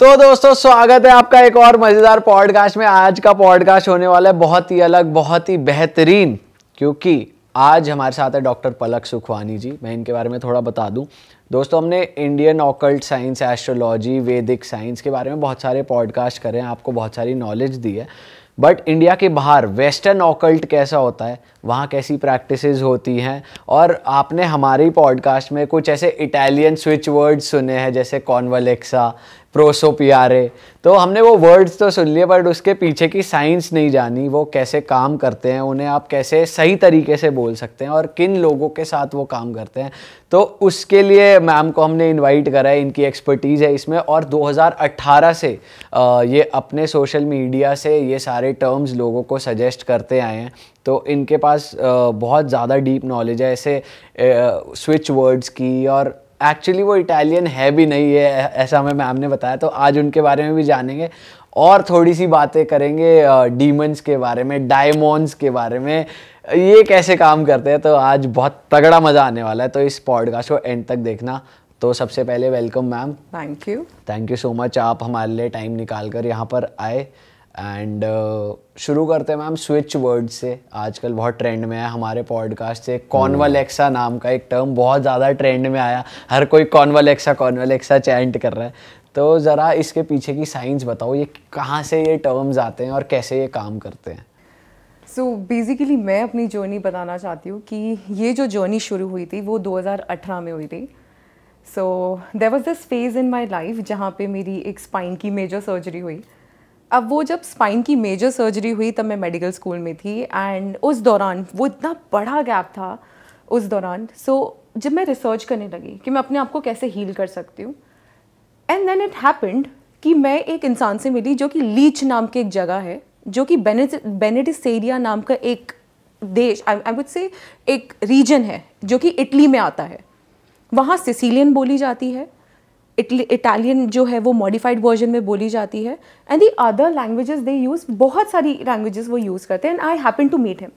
तो दोस्तों स्वागत है आपका एक और मज़ेदार पॉडकास्ट में आज का पॉडकास्ट होने वाला है बहुत ही अलग बहुत ही बेहतरीन क्योंकि आज हमारे साथ है डॉक्टर पलक सुखवानी जी मैं इनके बारे में थोड़ा बता दूं दोस्तों हमने Indian occult science astrology Vedic science के बारे में बहुत सारे पॉडकास्ट करें आपको बहुत सारी नॉलेज दी है बट इंडिया के बाहर वेस्टर्न ऑकल्ट कैसा होता है वहाँ कैसी प्रैक्टिसेस होती हैं और आपने हमारे पॉडकास्ट में कुछ ऐसे इटालियन स्विच वर्ड्स सुने हैं जैसे कॉन्वलेक्सा प्रोसोपियारे तो हमने वो वर्ड्स तो सुन लिए बट उसके पीछे की साइंस नहीं जानी वो कैसे काम करते हैं उन्हें आप कैसे सही तरीके से बोल सकते हैं और किन लोगों के साथ वो काम करते हैं तो उसके लिए मैम को हमने इनवाइट करा है इनकी एक्सपर्टीज़ है इसमें और 2018 से ये अपने सोशल मीडिया से ये सारे टर्म्स लोगों को सजेस्ट करते आए हैं तो इनके पास बहुत ज़्यादा डीप नॉलेज है ऐसे स्विच वर्ड्स की और एक्चुअली वो इटालियन है भी नहीं है ऐसा हमें मैम ने बताया तो आज उनके बारे में भी जानेंगे और थोड़ी सी बातें करेंगे डीमंस के बारे में डायमोन्स के बारे में ये कैसे काम करते हैं तो आज बहुत तगड़ा मज़ा आने वाला है तो इस पॉडकास्ट को एंड तक देखना तो सबसे पहले welcome ma'am thank you thank you so much आप हमारे लिए टाइम निकाल कर यहाँ पर आए एंड uh, शुरू करते हैं मैम स्विच वर्ड से आजकल बहुत ट्रेंड में है हमारे पॉडकास्ट से कॉनवल एक्सा hmm. नाम का एक टर्म बहुत ज़्यादा ट्रेंड में आया हर कोई कॉनवल एक्सा कॉनवल एक्सा चैंट कर रहा है तो ज़रा इसके पीछे की साइंस बताओ ये कहाँ से ये टर्म्स आते हैं और कैसे ये काम करते हैं सो so, बेसिकली मैं अपनी जर्नी बताना चाहती हूँ कि ये जो जर्नी शुरू हुई थी वो 2018 में हुई थी so there was this phase in my life जहाँ पे मेरी एक स्पाइन की मेजर सर्जरी हुई अब वो जब स्पाइन की मेजर सर्जरी हुई तब मैं मेडिकल स्कूल में थी एंड उस दौरान वो इतना बड़ा गैप था उस दौरान सो so, जब मैं रिसर्च करने लगी कि मैं अपने आप को कैसे हील कर सकती हूँ एंड देन इट हैपेंड कि मैं एक इंसान से मिली जो कि लीच नाम की एक जगह है जो कि बेनेडिसेरिया नाम का एक देश आई वुड से एक रीजन है जो कि इटली में आता है वहाँ सिसिलियन बोली जाती है इटालियन जो है वो मॉडिफाइड वर्जन में बोली जाती है and the other languages they use बहुत सारी लैंग्वेजेस वो यूज़ करते हैं and I happen to meet him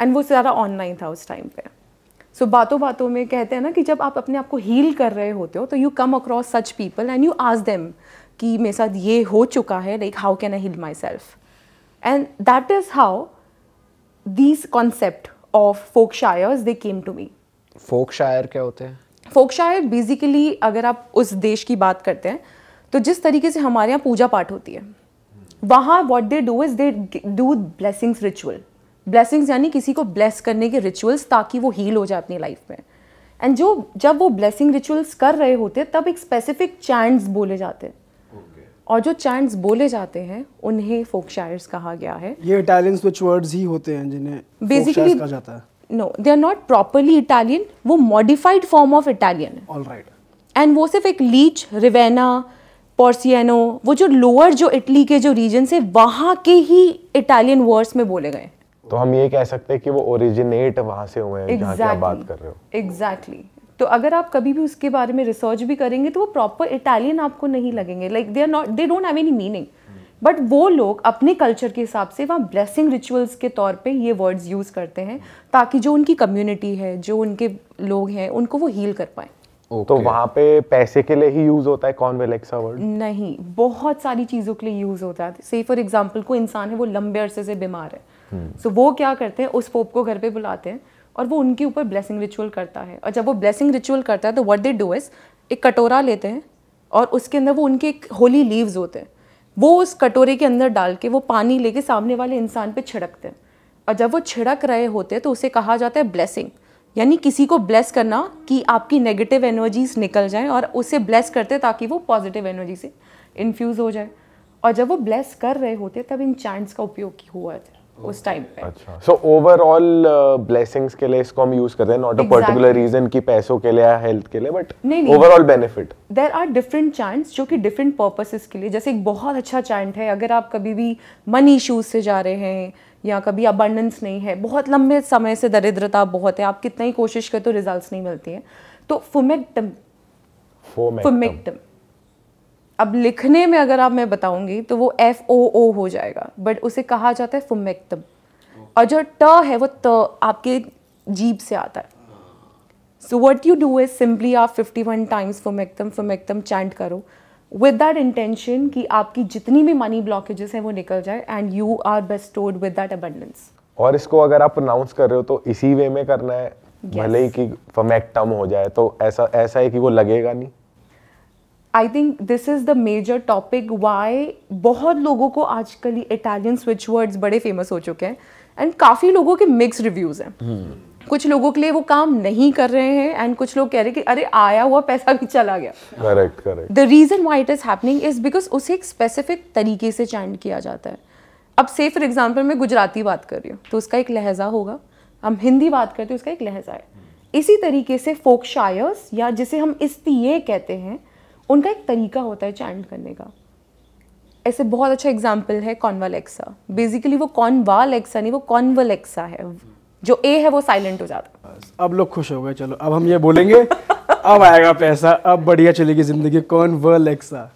and वो सारा ऑनलाइन था उस टाइम पे सो so, बातों बातों में कहते हैं ना कि जब आप अपने आप को हील कर रहे होते हो तो you come across such people and you ask them कि मेरे साथ ये हो चुका है like how can I heal myself and that is how these concept of फोक शायर्स दे केम टू मी फोक शायर क्या होते हैं फोक शायर बेसिकली अगर आप उस देश की बात करते हैं तो जिस तरीके से हमारे यहाँ पूजा पाठ होती है वहाँ what they do is they do blessings ritual blessings यानी किसी को ब्लेस करने के रिचुअल्स ताकि वो हील हो जाए अपनी लाइफ में एंड जो जब वो ब्लेसिंग रिचुअल्स कर रहे होते हैं तब एक स्पेसिफिक चैंट्स बोले जाते हैं और जो चैंट्स बोले जाते हैं उन्हें फोक शायर्स कहा गया है ये इटालियन स्विच वर्ड्स ही होते हैं जिन्हें बेसिकली जाता है no they are not properly Italian वो मॉडिफाइड फॉर्म ऑफ इटालियन है एंड वो सिर्फ एक लीच रिवेना पोर्सियनो वो जो लोअर जो इटली के जो रीजन है वहाँ के ही इटालियन वर्ड्स में बोले गए तो हम ये कह सकते हैं कि वो ओरिजिनेट वहाँ से हुए हैं exactly. जहाँ बात कर रहे हो एग्जैक्टली exactly. तो अगर आप कभी भी उसके बारे में रिसर्च भी करेंगे तो वो प्रॉपर इटालियन आपको नहीं लगेंगे like they are not they don't have any meaning but वो लोग अपने कल्चर के हिसाब से वहाँ ब्लेसिंग रिचुअल्स के तौर पे ये वर्ड्स यूज़ करते हैं ताकि जो उनकी कम्युनिटी है जो उनके लोग हैं उनको वो हील कर पाएँ तो Okay. तो वहाँ पे पैसे के लिए ही यूज होता है कौन वेलेक्सा वर्ड नहीं बहुत सारी चीज़ों के लिए यूज होता है से फॉर एग्जाम्पल को इंसान है वो लंबे अरसे से बीमार है सो hmm. so, वो क्या करते हैं उस पोप को घर पे बुलाते हैं और वो उनके ऊपर ब्लेसिंग रिचुअल करता है और जब वो ब्लेसिंग रिचुअल करता है तो व्हाट दे डू इज एक कटोरा लेते हैं और उसके अंदर वो उनके एक होली लीव्स होते हैं वो उस कटोरे के अंदर डाल के वो पानी लेके सामने वाले इंसान पे छिड़कते हैं और जब वो छिड़क रहे होते हैं तो उसे कहा जाता है ब्लेसिंग यानी किसी को ब्लेस करना कि आपकी नेगेटिव एनर्जीज निकल जाएं और उसे ब्लेस करते ताकि वो पॉजिटिव एनर्जी से इन्फ्यूज़ हो जाए और जब वो ब्लेस कर रहे होते तब इन चैंट्स का उपयोग हुआ जाए उस टाइम पे अच्छा सो ओवरऑल ब्लेसिंग्स के लिए इसको हम यूज करते हैं नॉट अ पर्टिकुलर रीजन कि पैसों के लिए या हेल्थ के लिए but overall benefit there are different chants जो कि डिफरेंट पर्पसेस के लिए जैसे एक बहुत अच्छा चांट है अगर आप कभी भी मनी इश्यूज से जा रहे हैं या कभी अबंडेंस नहीं है बहुत लंबे समय से दरिद्रता बहुत है आप कितना ही कोशिश करते हो रिजल्ट्स नहीं मिलती हैं तो फुमेक्टम फुमेक्टम अब लिखने में अगर आप मैं बताऊंगी तो वो एफ ओ ओ हो जाएगा बट उसे कहा जाता है फुमेक्तम और जो ट है वो त आपके जीप से आता है so what you do is simply आप वन टाइम्स फुमेक्तम फुमेक्तम चैंट करो विद दैट इंटेंशन कि आपकी जितनी भी मनी ब्लॉकेजेस हैं वो निकल जाए and you are bestowed with that abundance और इसको अगर आप प्रोनाउंस कर रहे हो तो इसी वे में करना है yes. भले ही कि फमेक्टम हो जाए तो ऐसा ऐसा है कि वो लगेगा नहीं I think this is the major topic why बहुत लोगों को आजकल इटालियन स्विच वर्ड्स बड़े फेमस हो चुके हैं एंड काफ़ी लोगों के मिक्स रिव्यूज़ हैं हम्म। कुछ लोगों के लिए वो काम नहीं कर रहे हैं एंड कुछ लोग कह रहे हैं कि अरे आया हुआ पैसा भी चला गया correct correct the reason why it is happening is because उसे एक स्पेसिफिक तरीके से चैंड किया जाता है अब से फॉर एग्जाम्पल मैं गुजराती बात कर रही हूँ तो उसका एक लहजा होगा हम हिंदी बात करते हैं उसका एक लहजा है इसी तरीके से फोक शायर्स या जिसे हम इस्तीये कहते हैं उनका एक तरीका होता है चैंट करने का ऐसे बहुत अच्छा एग्जाम्पल है कॉन्वालेक्सा बेसिकली वो कॉन्वालेक्सा नहीं वो कॉन्वलेक्सा है जो ए है वो साइलेंट हो जाता अब लोग खुश हो गए चलो अब हम ये बोलेंगे अब आएगा पैसा अब बढ़िया चलेगी जिंदगी कॉन्वलेक्सा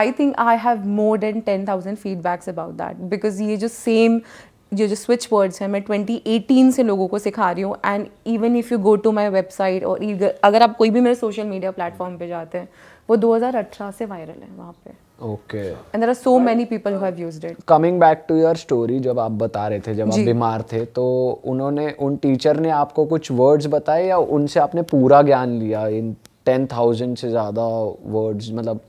I think I have more than ten thousand feedbacks about that because ये जो सेम ये जो स्विच वर्ड्स हैं मैं ट्वेंटी एटीन से लोगों को सिखा रही हूँ and even if you go to my website और अगर आप कोई भी मेरे सोशल मीडिया प्लेटफॉर्म पर जाते हैं वो 2018 से वायरल है वहाँ पे okay and there are so many people who have used it coming back to your story जब आप बता रहे थे जब आप बीमार थे तो उन्होंने उन टीचर ने आपको कुछ वर्ड्स बताए या उनसे आपने पूरा ज्ञान लिया इन 10000 से ज़्यादा वर्ड्स मतलब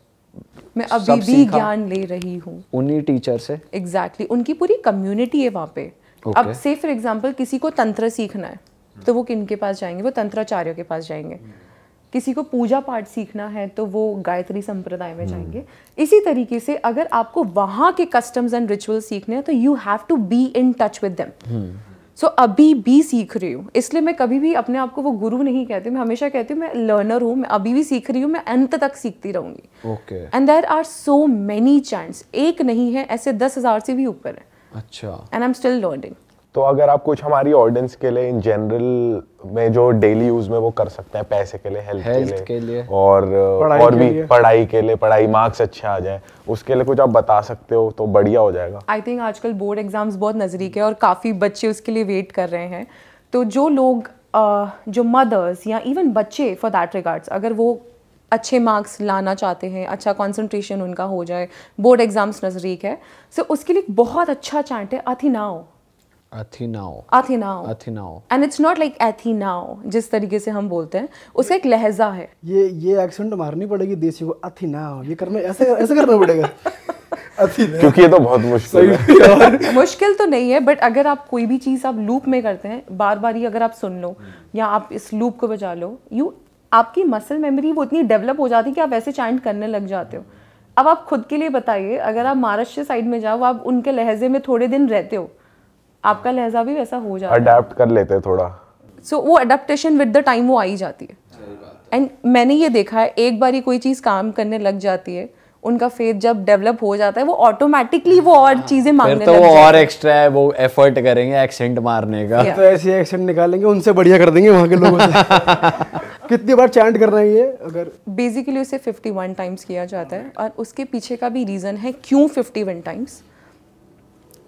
मैं अभी भी ज्ञान ले रही हूँ उन्हीं टीचर से एग्जैक्टली exactly. उनकी पूरी कम्युनिटी है वहाँ पे okay. अब से फॉर एग्जाम्पल किसी को तंत्र सीखना है तो वो किन के पास जाएंगे वो तंत्राचार्यों के पास जाएंगे hmm. किसी को पूजा पाठ सीखना है तो वो गायत्री संप्रदाय में हम्म। जाएंगे इसी तरीके से अगर आपको वहाँ के कस्टम्स एंड रिचुअल सीखने हैं तो you have to be in touch with them so अभी भी सीख रही हूँ इसलिए मैं कभी भी अपने आप को वो गुरु नहीं कहती मैं हमेशा कहती हूँ मैं लर्नर हूँ मैं अभी भी सीख रही हूँ मैं अंत तक सीखती रहूंगी and there are so many chants एक नहीं है ऐसे दस हजार से भी ऊपर है अच्छा and I am still learning तो अगर आप कुछ हमारी ऑडियंस के लिए इन जनरल में जो डेली यूज में वो कर सकते हैं पैसे के लिए हेल्थ, हेल्थ के, लिए, के लिए और और भी लिए। पढ़ाई के लिए पढ़ाई मार्क्स अच्छे आ जाए उसके लिए कुछ आप बता सकते हो तो बढ़िया हो जाएगा आई थिंक आजकल बोर्ड एग्जाम्स बहुत नज़दीक है और काफ़ी बच्चे उसके लिए वेट कर रहे हैं तो जो लोग जो मदर्स या इवन बच्चे फॉर दैट रिगार्ड्स अगर वो अच्छे मार्क्स लाना चाहते हैं अच्छा कंसंट्रेशन उनका हो जाए बोर्ड एग्ज़ाम्स नज़रीक है सो so, उसके लिए बहुत अच्छा चैंट है अथी नाओ अथिनाओ अथिनाओ अथिनाओ एंड इट्स नॉट लाइक एथिनाओ जिस तरीके से हम बोलते हैं उसका एक लहजा है ये ये एक्सेंट मारनी पड़ेगी देसी को अथिनाओ ये करना ऐसे ऐसे करना पड़ेगा क्योंकि ये तो बहुत मुश्किल है मुश्किल तो नहीं है बट अगर आप कोई भी चीज़ आप लूप में करते हैं बार बार ही अगर आप सुन लो या आप इस लूप को बजा लो यू आपकी मसल मेमोरी वो इतनी डेवलप हो जाती है कि आप ऐसे चैंट करने लग जाते हो अब आप खुद के लिए बताइए अगर आप महाराष्ट्र साइड में जाओ आप उनके लहजे में थोड़े दिन रहते हो आपका लहजा भी वैसा हो जाता है अडेप्ट कर लेते हैं थोड़ा सो so, वो अडेप्टेशन विद द टाइम वो आई जाती है एंड मैंने ये देखा है एक बार ही कोई चीज़ काम करने लग जाती है उनका फेथ जब डेवलप हो जाता है वो ऑटोमेटिकली वो और हाँ। चीजें मांगने तो वो और एक्स्ट्रा है वो एफर्ट करेंगे एक्सेंट मारने का तो ऐसे एक्सेंट निकालेंगे उनसे बढ़िया कर देंगे वहां के लोगों से कितनी बार चैंट कर रही है अगर बेसिकली उसे 51 टाइम्स किया जाता है और उसके पीछे का भी रीजन है क्यों 51 टाइम्स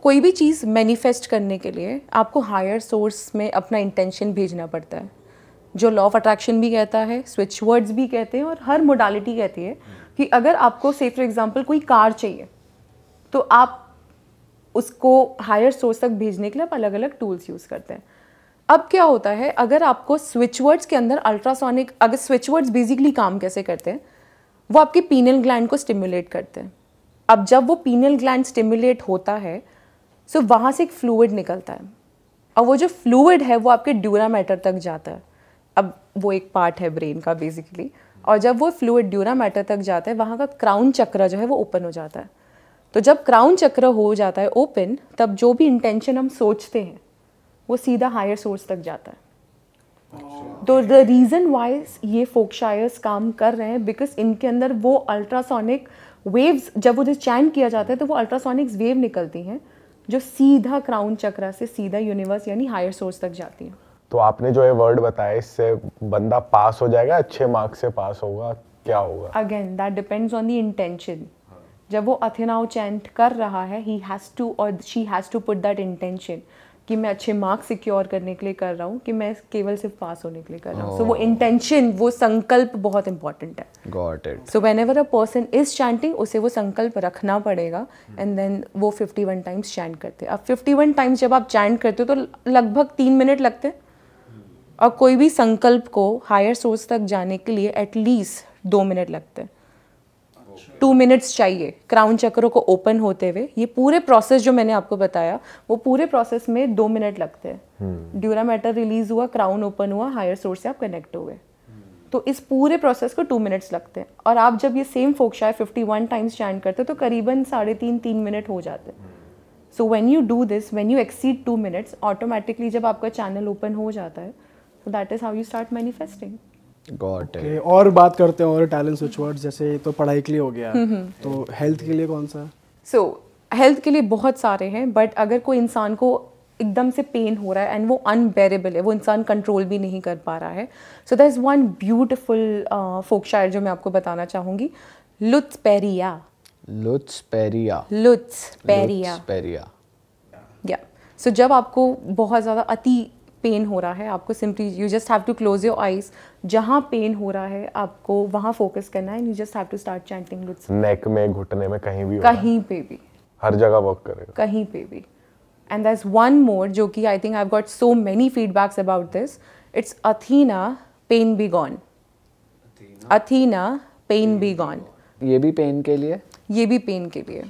कोई भी चीज़ मैनिफेस्ट करने के लिए आपको हायर सोर्स में अपना इंटेंशन भेजना पड़ता है जो लॉ ऑफ अट्रैक्शन भी कहता है स्विच वर्ड्स भी कहते हैं और हर मोडालिटी कहती है कि अगर आपको से फॉर एग्ज़ाम्पल कोई कार चाहिए तो आप उसको हायर सोर्स तक भेजने के लिए आप अलग अलग टूल्स यूज़ करते हैं अब क्या होता है अगर आपको स्विच वर्ड्स के अंदर अल्ट्रासोनिक अगर स्विच वर्ड्स बेसिकली काम कैसे करते हैं वो आपके पीनल ग्लैंड को स्टिमुलेट करते हैं अब जब वो पीनल ग्लैंड स्टिमुलेट होता है सो so, वहाँ से एक फ्लूड निकलता है और वो जो फ्लूड है वो आपके ड्यूरा मैटर तक जाता है अब वो एक पार्ट है ब्रेन का बेसिकली और जब वो फ्लूड ड्यूरा मैटर तक जाता है वहाँ का क्राउन चक्र जो है वो ओपन हो जाता है तो जब क्राउन चक्र हो जाता है ओपन तब जो भी इंटेंशन हम सोचते हैं वो सीधा हायर सोर्स तक जाता है तो द रीज़न वाइज ये फोक शायर्स काम कर रहे हैं बिकॉज इनके अंदर वो अल्ट्रासोनिक वेव्स जब उन्हें चैन किया जाता है तो वो अल्ट्रासोनिक वेव निकलती हैं जो सीधा क्राउन चक्र से सीधा यूनिवर्स यानी हायर सोर्स तक जाती है तो आपने जो ये वर्ड बताया इससे बंदा पास हो जाएगा अच्छे मार्क्स से पास होगा क्या होगा again that depends on the intention जब वो अथेनाओ चैंट कर रहा है ही हैज़ टू और she has to put that intention कि मैं अच्छे मार्क्स सिक्योर करने के लिए कर रहा हूँ कि मैं केवल सिर्फ पास होने के लिए कर रहा हूँ सो oh. so, वो इंटेंशन oh. वो संकल्प बहुत इंपॉर्टेंट है got it so whenever a person is chanting उसे वो संकल्प रखना पड़ेगा एंड hmm. देन वो फिफ्टी वन टाइम्स चैंट करते हैं अब फिफ्टी वन टाइम्स जब आप चैंट करते हो तो लगभग तीन मिनट लगते हैं और कोई भी संकल्प को हायर सोर्स तक जाने के लिए एटलीस्ट दो मिनट लगते हैं टू मिनट्स चाहिए क्राउन चक्रों को ओपन होते हुए ये पूरे प्रोसेस जो मैंने आपको बताया वो पूरे प्रोसेस में दो मिनट लगते हैं ड्यूरा मैटर रिलीज हुआ क्राउन ओपन हुआ हायर सोर्स से आप कनेक्ट हुए तो इस पूरे प्रोसेस को टू मिनट्स लगते हैं और आप जब ये सेम फोकशाय फिफ्टी वन टाइम्स चैंट करते हो तो करीबन साढ़े तीन तीन मिनट हो जाते हैं so when you do this when you exceed two minutes automatically जब आपका चैनल ओपन हो जाता है so that is how you start manifesting got okay. और बात करते हैं और टैलेंट स्विच वर्ड्स जैसे तो पढ़ाई के लिए हो गया हम्म, हम्म। तो हेल्थ के लिए कौन सा सो so, हेल्थ के लिए बहुत सारे हैं बट अगर कोई इंसान को एकदम से पेन हो रहा है एंड वो अनबेरेबल है वो इंसान कंट्रोल भी नहीं कर पा रहा है so that is one beautiful फोक शायर जो मैं आपको बताना चाहूँगी लुत्स पेरिया लुत्स पेरिया लुत्स पेरिया पेरिया या सो जब आपको बहुत ज़्यादा अति पेन हो रहा है आपको simply you just have to close your eyes जहाँ पेन हो रहा है आपको वहाँ फोकस करना है you just have to start chanting with neck में घुटने में कहीं भी कहीं पे भी हर जगह वर्क करेगा कहीं पे भी एंड दैट्स वन मोर जो कि I think I got so many feedbacks about this it's अथीना पेन बी गॉन अथीना पेन बी गॉन ये भी पेन के लिए ये भी पेन के लिए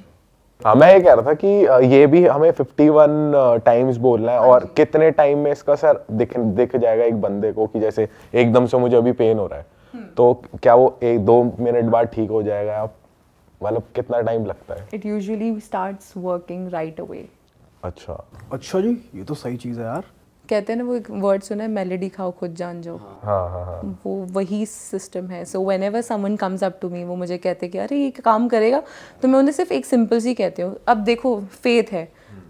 हाँ मैं ये कह रहा था कि ये भी हमें 51 टाइम्स बोलना है हाँ और कितने टाइम में इसका सर दिख दिख जाएगा एक बंदे को कि जैसे एकदम से मुझे अभी पेन हो रहा है हम्म। तो क्या वो एक दो मिनट बाद ठीक हो जाएगा आप मतलब कितना टाइम लगता है it usually starts working right away अच्छा अच्छा जी ये तो सही चीज़ है यार कहते हैं ना वो एक वर्ड सुना है मेलेडी खाओ खुद जान जाओ हाँ, हाँ, हाँ. हाँ। वो वही सिस्टम है so whenever someone comes up to me वो मुझे कहते कि अरे ये काम करेगा तो मैं उन्हें सिर्फ एक सिंपल सी कहती हूँ अब देखो फेथ है हम्म।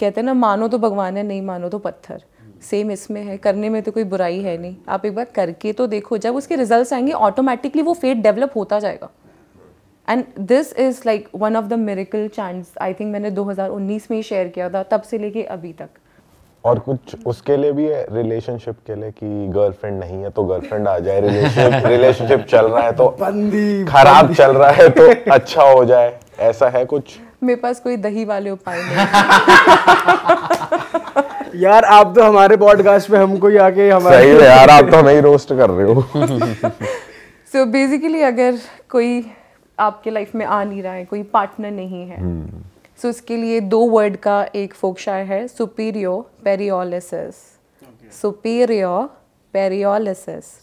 कहते हैं ना मानो तो भगवान है नहीं मानो तो पत्थर सेम हम्म। इसमें है करने में तो कोई बुराई है नहीं आप एक बार करके तो देखो जब उसके रिजल्ट आएंगे ऑटोमेटिकली वो फेथ डेवलप होता जाएगा and this is like one of the miracle chants I think मैंने 2019 में ही शेयर किया था तब से लेके अभी तक और कुछ उसके लिए भी है रिलेशनशिप के लिए कि गर्लफ्रेंड नहीं है तो गर्लफ्रेंड आ जाए रिलेशनशिप रिलेशनशिप चल रहा है तो बंदी खराब चल रहा है तो अच्छा हो जाए ऐसा है कुछ मेरे पास कोई दही वाले उपाय नहीं यार आप तो हमारे पॉडकास्ट पे हमको ही आके हमारे सही है यार आप तो हमें ही रोस्ट कर रहे हो सो बेसिकली अगर कोई आपके लाइफ में आ नहीं रहा है कोई पार्टनर नहीं है hmm. सो so, इसके लिए दो वर्ड का एक फोकशायर है सुपीरियो पेरियोलिसिस सुपीरियो पेरियोलिसिस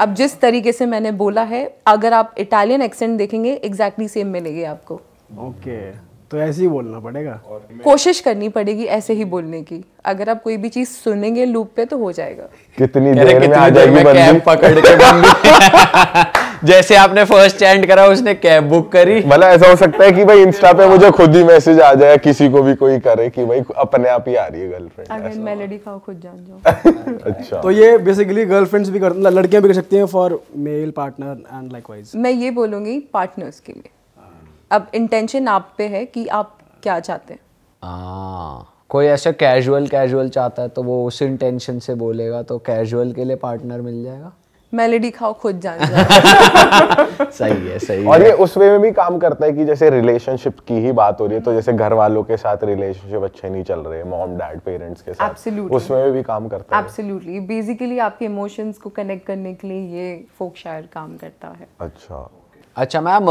अब जिस तरीके से मैंने बोला है अगर आप इटालियन एक्सेंट देखेंगे एग्जैक्टली सेम मिलेगी आपको ओके okay. तो ऐसे ही बोलना पड़ेगा कोशिश करनी पड़ेगी ऐसे ही बोलने की अगर आप कोई भी चीज सुनेंगे लूप पे तो हो जाएगा कितनी देर में आ जाएगी बंदी पकड़ के जैसे आपने फर्स्ट चैंट करा उसने कैब बुक करी भला ऐसा हो सकता है कि भाई इंस्टा पे मुझे खुद ही मैसेज आ जाए किसी को भी कोई करे कि भाई अपने आप ही आ रही है गर्लफ्रेंड अगेन मेलोडी का खुद जान जाओ अच्छा तो ये बेसिकली गर्लफ्रेंड्स भी करती लड़कियां भी कर सकती हैं for male partner and likewise मैं ये बोलूंगी पार्टनर्स के लिए अब इंटेंशन आप पे है कि आप क्या चाहते हैं हाँ, कोई ऐसा कैजुअल कैजुअल चाहता है तो वो उस इंटेंशन से बोलेगा तो कैजुअल के लिए पार्टनर मिल जाएगा मेलेडी खाओ खुद जान सही है सही और है। ये उस वे में भी काम करता है कि जैसे रिलेशनशिप की ही बात हो रही है तो जैसे घर वालों के साथ रिलेशनशिप अच्छे नहीं चल रहे मॉम डैड पेरेंट्स के साथ उसमें भी, भी काम करता है एब्सोल्युटली बेसिकली आपके इमोशंस को कनेक्ट करने के लिए ये फोक शायर काम करता है अच्छा अच्छा मैम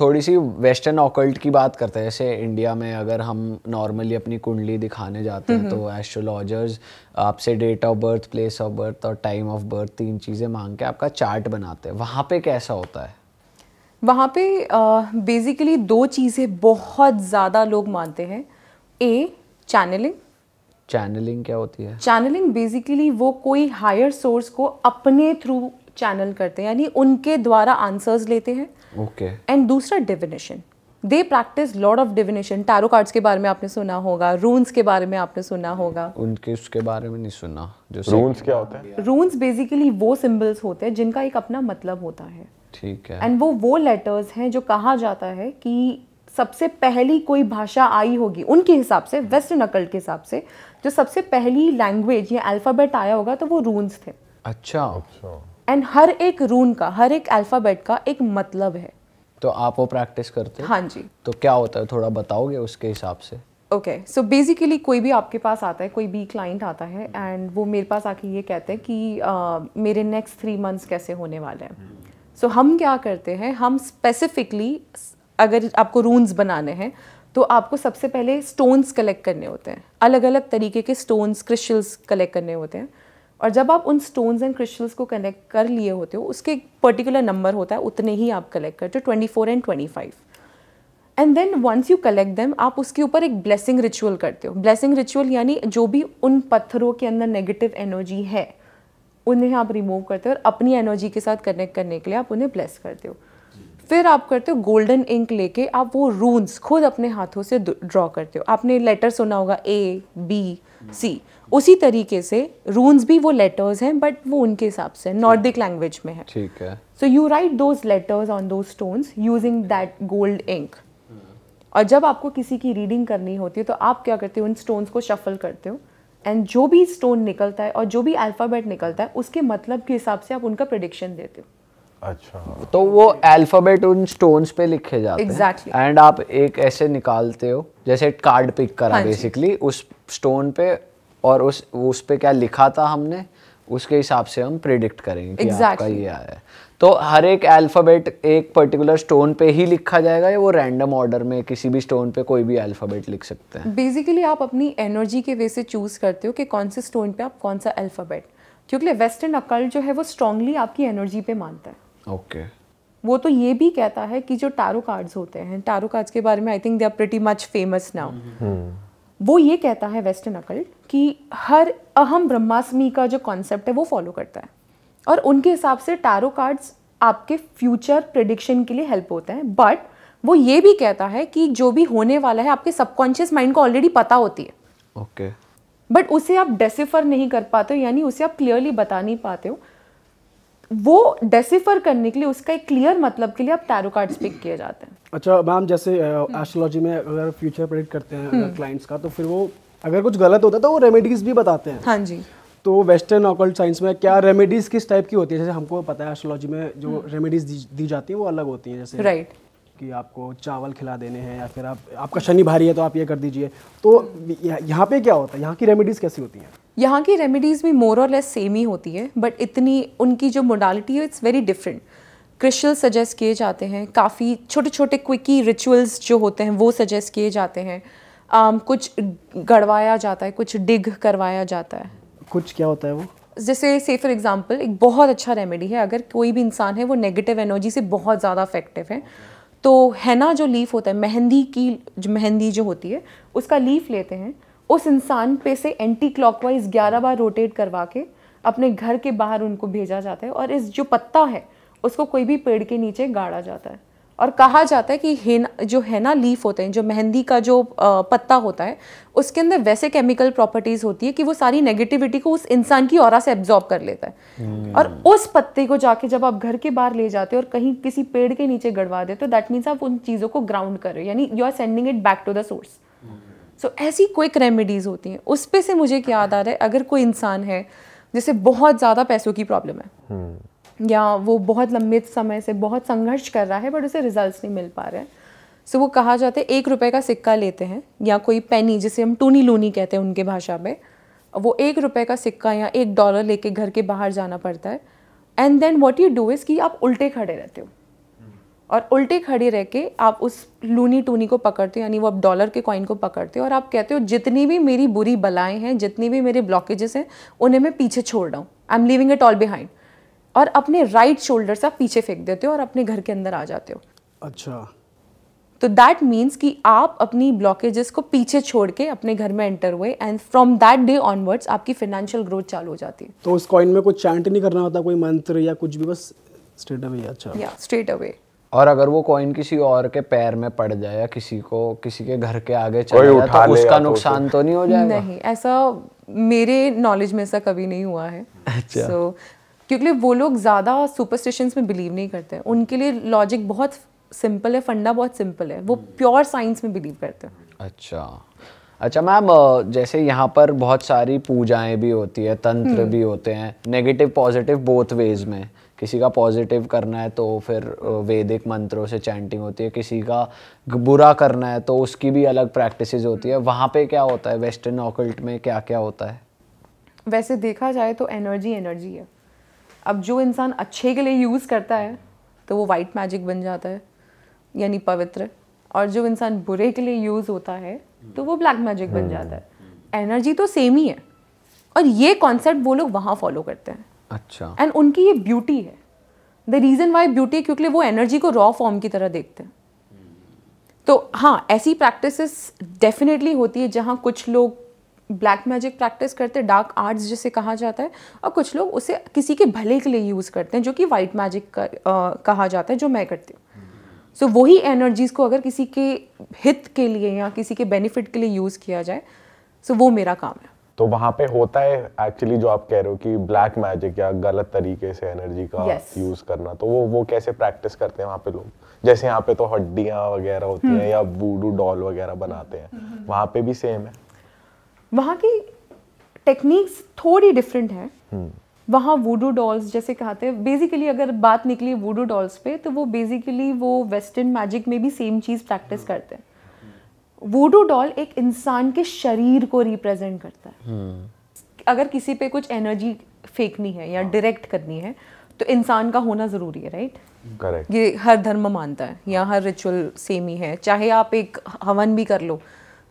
थोड़ी सी वेस्टर्न ऑकल्ट की बात करते हैं जैसे इंडिया में अगर हम नॉर्मली अपनी कुंडली दिखाने जाते हैं तो एस्ट्रोलॉजर्स आपसे date of birth place of birth और टाइम ऑफ बर्थ तीन चीज़ें मांग के आपका चार्ट बनाते हैं वहाँ पे कैसा होता है वहाँ पे बेसिकली दो चीज़ें बहुत ज़्यादा लोग मानते हैं ए चैनलिंग चैनलिंग क्या होती है चैनलिंग बेसिकली वो कोई हायर सोर्स को अपने थ्रू चैनल करते हैं यानी उनके द्वारा आंसर्स लेते हैं ओके एंड दूसरा divination they practice lord of divination tarot cards के बारे में आपने सुना होगा रूनस के बारे में आपने सुना होगा उनके उसके बारे में नहीं सुना जो रूनस क्या होते हैं रूनस बेसिकली वो सिंबल्स होते हैं जिनका एक अपना मतलब होता है ठीक है एंड वो वो लेटर्स हैं जो कहा जाता है कि सबसे पहली कोई भाषा आई होगी उनके हिसाब से वेस्टर्न अकल्ट के हिसाब से जो सबसे पहली लैंग्वेज या अल्फ़ाबेट आया होगा तो वो रूनस थे अच्छा अच्छा एंड हर एक रून का हर एक अल्फ़ाबेट का एक मतलब है तो आप वो प्रैक्टिस करते हाँ जी तो क्या होता है थोड़ा बताओगे उसके हिसाब से ओके सो बेसिकली कोई भी आपके पास आता है कोई भी क्लाइंट आता है एंड वो मेरे पास आके ये कहते हैं कि uh, मेरे नेक्स्ट थ्री मंथ्स कैसे होने वाले हैं सो so, हम क्या करते हैं हम स्पेसिफिकली अगर आपको रूनस बनाने हैं तो आपको सबसे पहले स्टोन्स कलेक्ट करने होते हैं अलग अलग तरीके के स्टोन्स क्रिस्टल्स कलेक्ट करने होते हैं और जब आप उन स्टोन्स एंड क्रिस्टल्स को कनेक्ट कर लिए होते हो उसके एक पर्टिकुलर नंबर होता है उतने ही आप कलेक्ट करते हो twenty four and twenty five and then once you collect them आप उसके ऊपर एक ब्लेसिंग रिचुअल करते हो ब्लेसिंग रिचुअल यानी जो भी उन पत्थरों के अंदर नेगेटिव एनर्जी है उन्हें आप रिमूव करते हो और अपनी एनर्जी के साथ कनेक्ट करने के लिए आप उन्हें ब्लेस करते हो फिर आप करते हो गोल्डन इंक लेके आप वो रूल्स खुद अपने हाथों से ड्रॉ करते हो आपने लेटर सुना होगा ए बी सी उसी तरीके से रून्स भी वो लेटर्स हैं बट वो उनके हिसाब से नॉर्दिक लैंग्वेज में है ठीक है so you write those letters on those stones using that gold ink और जब आपको किसी की रीडिंग करनी होती है तो आप क्या करते हो उन स्टोन्स को शफल करते हो एंड जो भी स्टोन निकलता है और जो भी अल्फ़ाबेट निकलता है उसके मतलब के हिसाब से आप उनका प्रडिक्शन देते हो अच्छा तो वो अल्फाबेट उन स्टोन्स पे लिखे जाते exactly. हैं एंड आप एक ऐसे निकालते हो जैसे कार्ड पिक करा बेसिकली हाँ उस स्टोन पे और उस उस पर क्या लिखा था हमने उसके हिसाब से हम प्रिडिक्ट करेंगे कि exactly. आपका ये आया है तो हर एक अल्फ़ाबेट एक पर्टिकुलर स्टोन पे ही लिखा जाएगा या वो रैंडम ऑर्डर में किसी भी स्टोन पे कोई भी अल्फ़ाबेट लिख सकते हैं बेसिकली आप अपनी एनर्जी के वे से चूज़ करते हो कि कौन से स्टोन पे आप कौन सा अल्फ़ाबेट क्योंकि वेस्टर्न अकल जो है वो स्ट्रांगली आपकी एनर्जी पे मानता है ओके okay. वो तो ये भी कहता है कि जो टारो कार्ड्स होते हैं टारो कार्ड्स के बारे में I think they are pretty much famous now वो ये कहता है वेस्टर्न अकल्ट कि हर अहम ब्रह्मास्मी का जो कॉन्सेप्ट है वो फॉलो करता है और उनके हिसाब से टैरो कार्ड्स आपके फ्यूचर प्रडिक्शन के लिए हेल्प होते हैं बट वो ये भी कहता है कि जो भी होने वाला है आपके सबकॉन्शियस माइंड को ऑलरेडी पता होती है ओके okay. बट उसे आप डेसिफर नहीं कर पाते हो यानी उसे आप क्लियरली बता नहीं पाते हो वो डेसिफर करने के लिए उसका एक क्लियर मतलब के लिए आप टैरो कार्ड्स पिक किए जाते हैं अच्छा मैम जैसे एस्ट्रोलॉजी हम्म। में अगर फ्यूचर प्रेडिक्ट करते हैं क्लाइंट्स हम्म। का तो फिर वो अगर कुछ गलत होता है तो वो रेमेडीज भी बताते हैं हाँ जी तो वेस्टर्न ऑकल्ट साइंस में क्या रेमेडीज किस टाइप की होती है जैसे हमको पता है एस्ट्रोलॉजी में जो रेमेडीज हम्म। दी, जाती है वो अलग होती है जैसे राइट कि आपको चावल खिला देने हैं या फिर आप आपका शनि भारी है तो आप ये कर दीजिए तो यहाँ पे क्या होता है यहाँ की रेमेडीज कैसी होती हैं यहाँ की रेमेडीज़ भी मोर और लेस सेम ही होती है बट इतनी उनकी जो मोडालिटी है it's very different crystals suggest किए जाते हैं काफ़ी छोटे छोटे क्विकी रिचुअल्स जो होते हैं वो सजेस्ट किए जाते हैं um, कुछ गड़वाया जाता है कुछ डिग करवाया जाता है कुछ क्या होता है वो जैसे से फॉर एग्ज़ाम्पल एक बहुत अच्छा रेमेडी है अगर कोई भी इंसान है वो नेगेटिव एनर्जी से बहुत ज़्यादा अफेक्टिव है तो हैना जो लीफ होता है मेहंदी की जो मेहंदी जो होती है उसका लीफ लेते हैं उस इंसान पे से एंटी क्लॉकवाइज 11 बार रोटेट करवा के अपने घर के बाहर उनको भेजा जाता है और इस जो पत्ता है उसको कोई भी पेड़ के नीचे गाड़ा जाता है और कहा जाता है कि हेना जो ना लीफ होते हैं जो मेहंदी का जो पत्ता होता है उसके अंदर वैसे केमिकल प्रॉपर्टीज़ होती है कि वो सारी नेगेटिविटी को उस इंसान की और से एब्जॉर्ब कर लेता है hmm. और उस पत्ते को जाके जब आप घर के बाहर ले जाते हो और कहीं किसी पेड़ के नीचे गड़वा देते हो दैट मीन्स आप उन चीज़ों को ग्राउंड करो यानी you are sending it back to the source so so, ऐसी क्विक रेमेडीज़ होती हैं उस पर से मुझे क्या याद आ रहा है अगर कोई इंसान है जिसे बहुत ज़्यादा पैसों की प्रॉब्लम है hmm. या वो बहुत लंबे समय से बहुत संघर्ष कर रहा है बट उसे रिजल्ट नहीं मिल पा रहे हैं सो so, वो कहा जाता है एक रुपये का सिक्का लेते हैं या कोई पेनी जिसे हम टूनी लूनी कहते हैं उनके भाषा में वो एक रुपये का सिक्का या एक डॉलर लेके घर के बाहर जाना पड़ता है and then what you do is कि आप उल्टे खड़े रहते हो और उल्टी खड़ी रह के आप उस लूनी टूनी को पकड़ते हो यानी वो आप डॉलर के कॉइन को पकड़ते हो और आप कहते हो जितनी भी मेरी बुरी बलाएं हैं जितनी भी मेरे ब्लॉकेजेस हैं उन्हें मैं पीछे छोड़ रहा हूँ I am leaving it all behind और अपने राइट right शोल्डर से आप पीछे फेंक देते हो और अपने घर के अंदर आ जाते हो अच्छा तो दैट मीन्स कि आप अपनी ब्लॉकेजेस को पीछे छोड़ के अपने घर में एंटर हुए and from that day onwards आपकी फाइनेंशियल ग्रोथ चालू हो जाती है तो उस कॉइन में कुछ चैंट नहीं करना होता कोई मंत्र या कुछ भी बस स्ट्रेट अवे अच्छा या स्ट्रेट अवे और अगर वो कॉइन किसी और के पैर में पड़ जाए या किसी को किसी के घर के आगे चले जाए तो उसका तो नुकसान तो नहीं हो जाएगा नहीं ऐसा मेरे नॉलेज में ऐसा कभी नहीं हुआ है अच्छा so, क्योंकि वो लोग ज़्यादा सुपरस्टिशंस में बिलीव नहीं करते हैं उनके लिए लॉजिक बहुत सिंपल है फंडा बहुत सिंपल है वो प्योर hmm। साइंस में बिलीव करते हैं अच्छा अच्छा मैम जैसे यहाँ पर बहुत सारी पूजाएं भी होती है तंत्र hmm। भी होते हैं नेगेटिव पॉजिटिव बोथ वेज में किसी का पॉजिटिव करना है तो फिर वैदिक मंत्रों से चैंटिंग होती है किसी का बुरा करना है तो उसकी भी अलग प्रैक्टिस होती है वहाँ पे क्या होता है वेस्टर्न ऑकल्ट में क्या क्या होता है वैसे देखा जाए तो एनर्जी एनर्जी है अब जो इंसान अच्छे के लिए यूज़ करता है तो वो वाइट मैजिक बन जाता है यानी पवित्र और जो इंसान बुरे के लिए यूज़ होता है तो वो ब्लैक मैजिक बन जाता है एनर्जी हम्म। तो सेम ही है और ये कॉन्सेप्ट वो लोग वहाँ फॉलो करते हैं अच्छा एंड उनकी ये ब्यूटी है द रीज़न वाई ब्यूटी क्योंकि वो एनर्जी को रॉ फॉर्म की तरह देखते हैं तो हाँ ऐसी प्रैक्टिसेस डेफिनेटली होती है जहाँ कुछ लोग ब्लैक मैजिक प्रैक्टिस करते हैं डार्क आर्ट्स जिसे कहा जाता है और कुछ लोग उसे किसी के भले के लिए यूज़ करते हैं जो कि वाइट मैजिक का, कहा जाता है जो मैं करती हूँ सो so, वही एनर्जीज़ को अगर किसी के हित के लिए या किसी के बेनिफिट के लिए यूज़ किया जाए सो so, वो मेरा काम है तो वहाँ पे होता है एक्चुअली जो आप कह रहे हो कि ब्लैक मैजिक या गलत तरीके से एनर्जी का yes. यूज करना तो वो वो कैसे प्रैक्टिस करते हैं वहाँ पे लोग जैसे यहाँ पे तो हड्डियाँ वगैरह होती हैं हम्म। या वूडू डॉल वगैरह बनाते हैं हम्म, हम्म। वहाँ पे भी सेम है वहाँ की टेक्निक्स थोड़ी डिफरेंट है वहाँ वूडू डॉल्स जैसे कहते हैं बेसिकली अगर बात निकली वूडू डॉल्स पे तो वो बेसिकली वो वेस्टर्न मैजिक में भी सेम चीज़ प्रैक्टिस करते हैं वूडू डॉल एक इंसान के शरीर को रिप्रेजेंट करता है हम्म। अगर किसी पे कुछ एनर्जी फेंकनी है या हाँ। डायरेक्ट करनी है तो इंसान का होना ज़रूरी है राइट करेक्ट ये हर धर्म मानता है या हाँ। हर रिचुअल सेम ही है चाहे आप एक हवन भी कर लो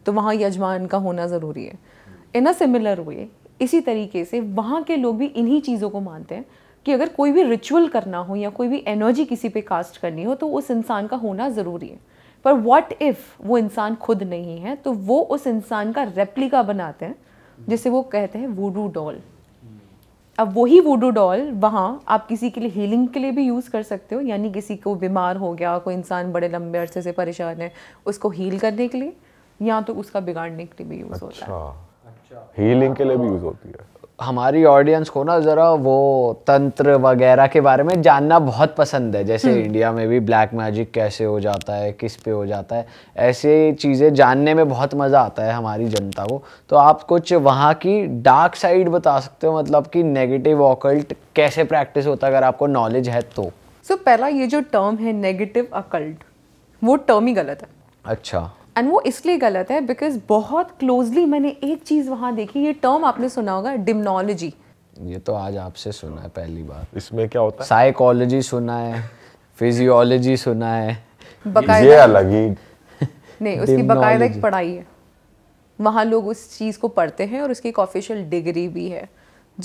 तो वहाँ यजमान का होना ज़रूरी है इन अ सिमिलर वे इसी तरीके से वहाँ के लोग भी इन्हीं चीज़ों को मानते हैं कि अगर कोई भी रिचुअल करना हो या कोई भी एनर्जी किसी पे कास्ट करनी हो तो उस इंसान का होना ज़रूरी है पर वॉट इफ़ वो इंसान खुद नहीं है तो वो उस इंसान का रेप्लिका बनाते हैं जिसे वो कहते हैं वूडू डॉल अब वही वूडू डॉल वहाँ आप किसी के लिए हीलिंग के लिए भी यूज़ कर सकते हो यानी किसी को बीमार हो गया कोई इंसान बड़े लंबे अरसे से परेशान है उसको हील करने के लिए या तो उसका बिगाड़ने के लिए भी यूज़ अच्छा, होता है अच्छा हीलिंग अच्छा। के लिए भी यूज़ होती है हमारी ऑडियंस को ना ज़रा वो तंत्र वगैरह के बारे में जानना बहुत पसंद है जैसे इंडिया हम्म। में भी ब्लैक मैजिक कैसे हो जाता है किस पे हो जाता है ऐसे चीज़ें जानने में बहुत मज़ा आता है हमारी जनता को तो आप कुछ वहाँ की डार्क साइड बता सकते हो मतलब कि नेगेटिव ऑकल्ट कैसे प्रैक्टिस होता है अगर आपको नॉलेज है तो सो so, पहला ये जो टर्म है नेगेटिव अकल्ट वो टर्म ही गलत है अच्छा एंड वो इसलिए गलत है बिकॉज बहुत क्लोजली मैंने एक चीज़ वहाँ देखी ये टर्म आपने सुना होगा डिमनोलॉजी ये तो आज आपसे सुना है पहली बार इसमें क्या होता है साइकोलॉजी सुना है फिजियोलॉजी सुना है ये अलग ही नहीं उसकी बकायदा एक पढ़ाई है वहाँ लोग उस चीज़ को पढ़ते हैं और उसकी एक ऑफिशियल डिग्री भी है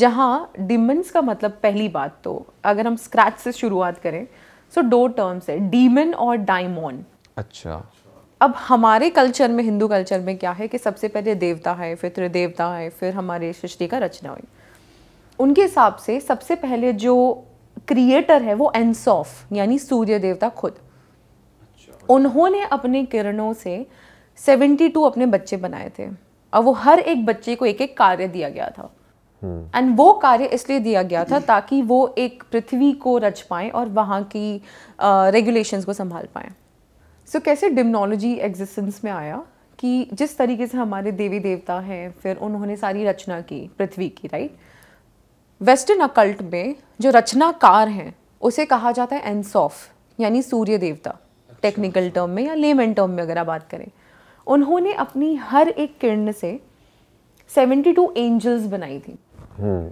जहाँ डिमन्स का मतलब पहली बात तो अगर हम स्क्रैच से शुरुआत करें सो दो टर्म्स है डीमन और डायमोन अच्छा अब हमारे कल्चर में हिंदू कल्चर में क्या है कि सबसे पहले देवता है फिर त्रिदेवता है फिर हमारे सृष्टि का रचना हुई उनके हिसाब से सबसे पहले जो क्रिएटर है वो एनसॉफ यानी सूर्य देवता खुद अच्छा। उन्होंने अपने किरणों से 72 अपने बच्चे बनाए थे और वो हर एक बच्चे को एक एक कार्य दिया गया था एंड हम्म। वो कार्य इसलिए दिया गया था ताकि वो एक पृथ्वी को रच पाए और वहाँ की रेगुलेशंस को संभाल पाएँ सो so, कैसे डिम्नोलॉजी एग्जिस्टेंस में आया कि जिस तरीके से हमारे देवी देवता हैं फिर उन्होंने सारी रचना की पृथ्वी की राइट वेस्टर्न अकल्ट में जो रचनाकार हैं उसे कहा जाता है एनसॉफ यानी सूर्य देवता टेक्निकल अच्छा, टर्म अच्छा। में या लेमन टर्म में अगर आप बात करें उन्होंने अपनी हर एक किरण से 72 एंजल्स बनाई थी हम्म।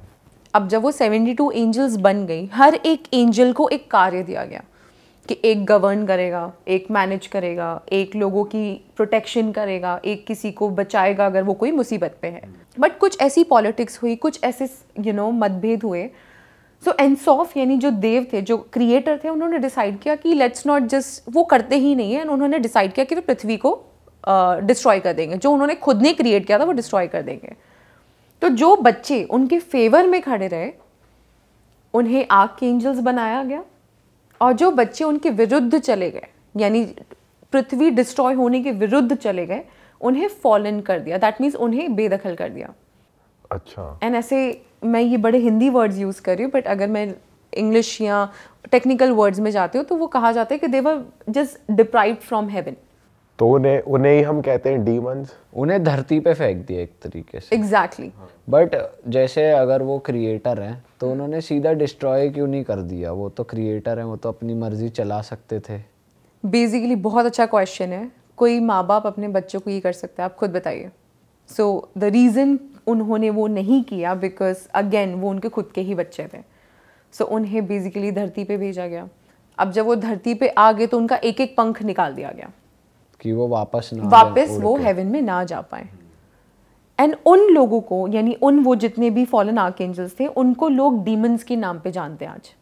अब जब वो 72 एंजल्स बन गई हर एक एंजल को एक कार्य दिया गया कि एक गवर्न करेगा एक मैनेज करेगा एक लोगों की प्रोटेक्शन करेगा एक किसी को बचाएगा अगर वो कोई मुसीबत पे है बट कुछ ऐसी पॉलिटिक्स हुई कुछ ऐसे यू नो मतभेद हुए सो एनसॉफ यानी जो देव थे जो क्रिएटर थे उन्होंने डिसाइड किया कि लेट्स नॉट जस्ट वो करते ही नहीं है उन्होंने डिसाइड किया कि वो पृथ्वी को डिस्ट्रॉय uh, कर देंगे जो उन्होंने खुद ने क्रिएट किया था वो डिस्ट्रॉय कर देंगे तो जो बच्चे उनके फेवर में खड़े रहे उन्हें आग के एंजल्स बनाया गया और जो बच्चे उनके विरुद्ध चले गए यानी पृथ्वी डिस्ट्रॉय होने के विरुद्ध चले गए उन्हें फॉलन कर दिया दैट मीन्स उन्हें बेदखल कर दिया अच्छा एंड ऐसे मैं ये बड़े हिंदी वर्ड्स यूज़ कर रही हूँ बट अगर मैं इंग्लिश या टेक्निकल वर्ड्स में जाती हूँ तो वो कहा जाता है कि they were just deprived from heaven तो उन्हें उन्हें ही हम कहते हैं डीमंस उन्हें धरती पे फेंक दिया एक तरीके से एग्जैक्टली exactly. बट जैसे अगर वो क्रिएटर हैं तो उन्होंने सीधा डिस्ट्रॉय क्यों नहीं कर दिया वो तो क्रिएटर हैं वो तो अपनी मर्जी चला सकते थे बेसिकली बहुत अच्छा क्वेश्चन है कोई माँ बाप अपने बच्चों को ये कर सकता है आप खुद बताइए सो द रीज़न उन्होंने वो नहीं किया बिकॉज अगेन वो उनके खुद के ही बच्चे थे सो so, उन्हें बेसिकली धरती पे भेजा गया अब जब वो धरती पे आ गए तो उनका एक एक पंख निकाल दिया गया कि वो वापस ना वापस वो हेवन में ना जा पाए एंड उन लोगों को यानी उन वो जितने भी फॉलन आर्क एंजल्स थे उनको लोग डीमंस के नाम पे जानते हैं आज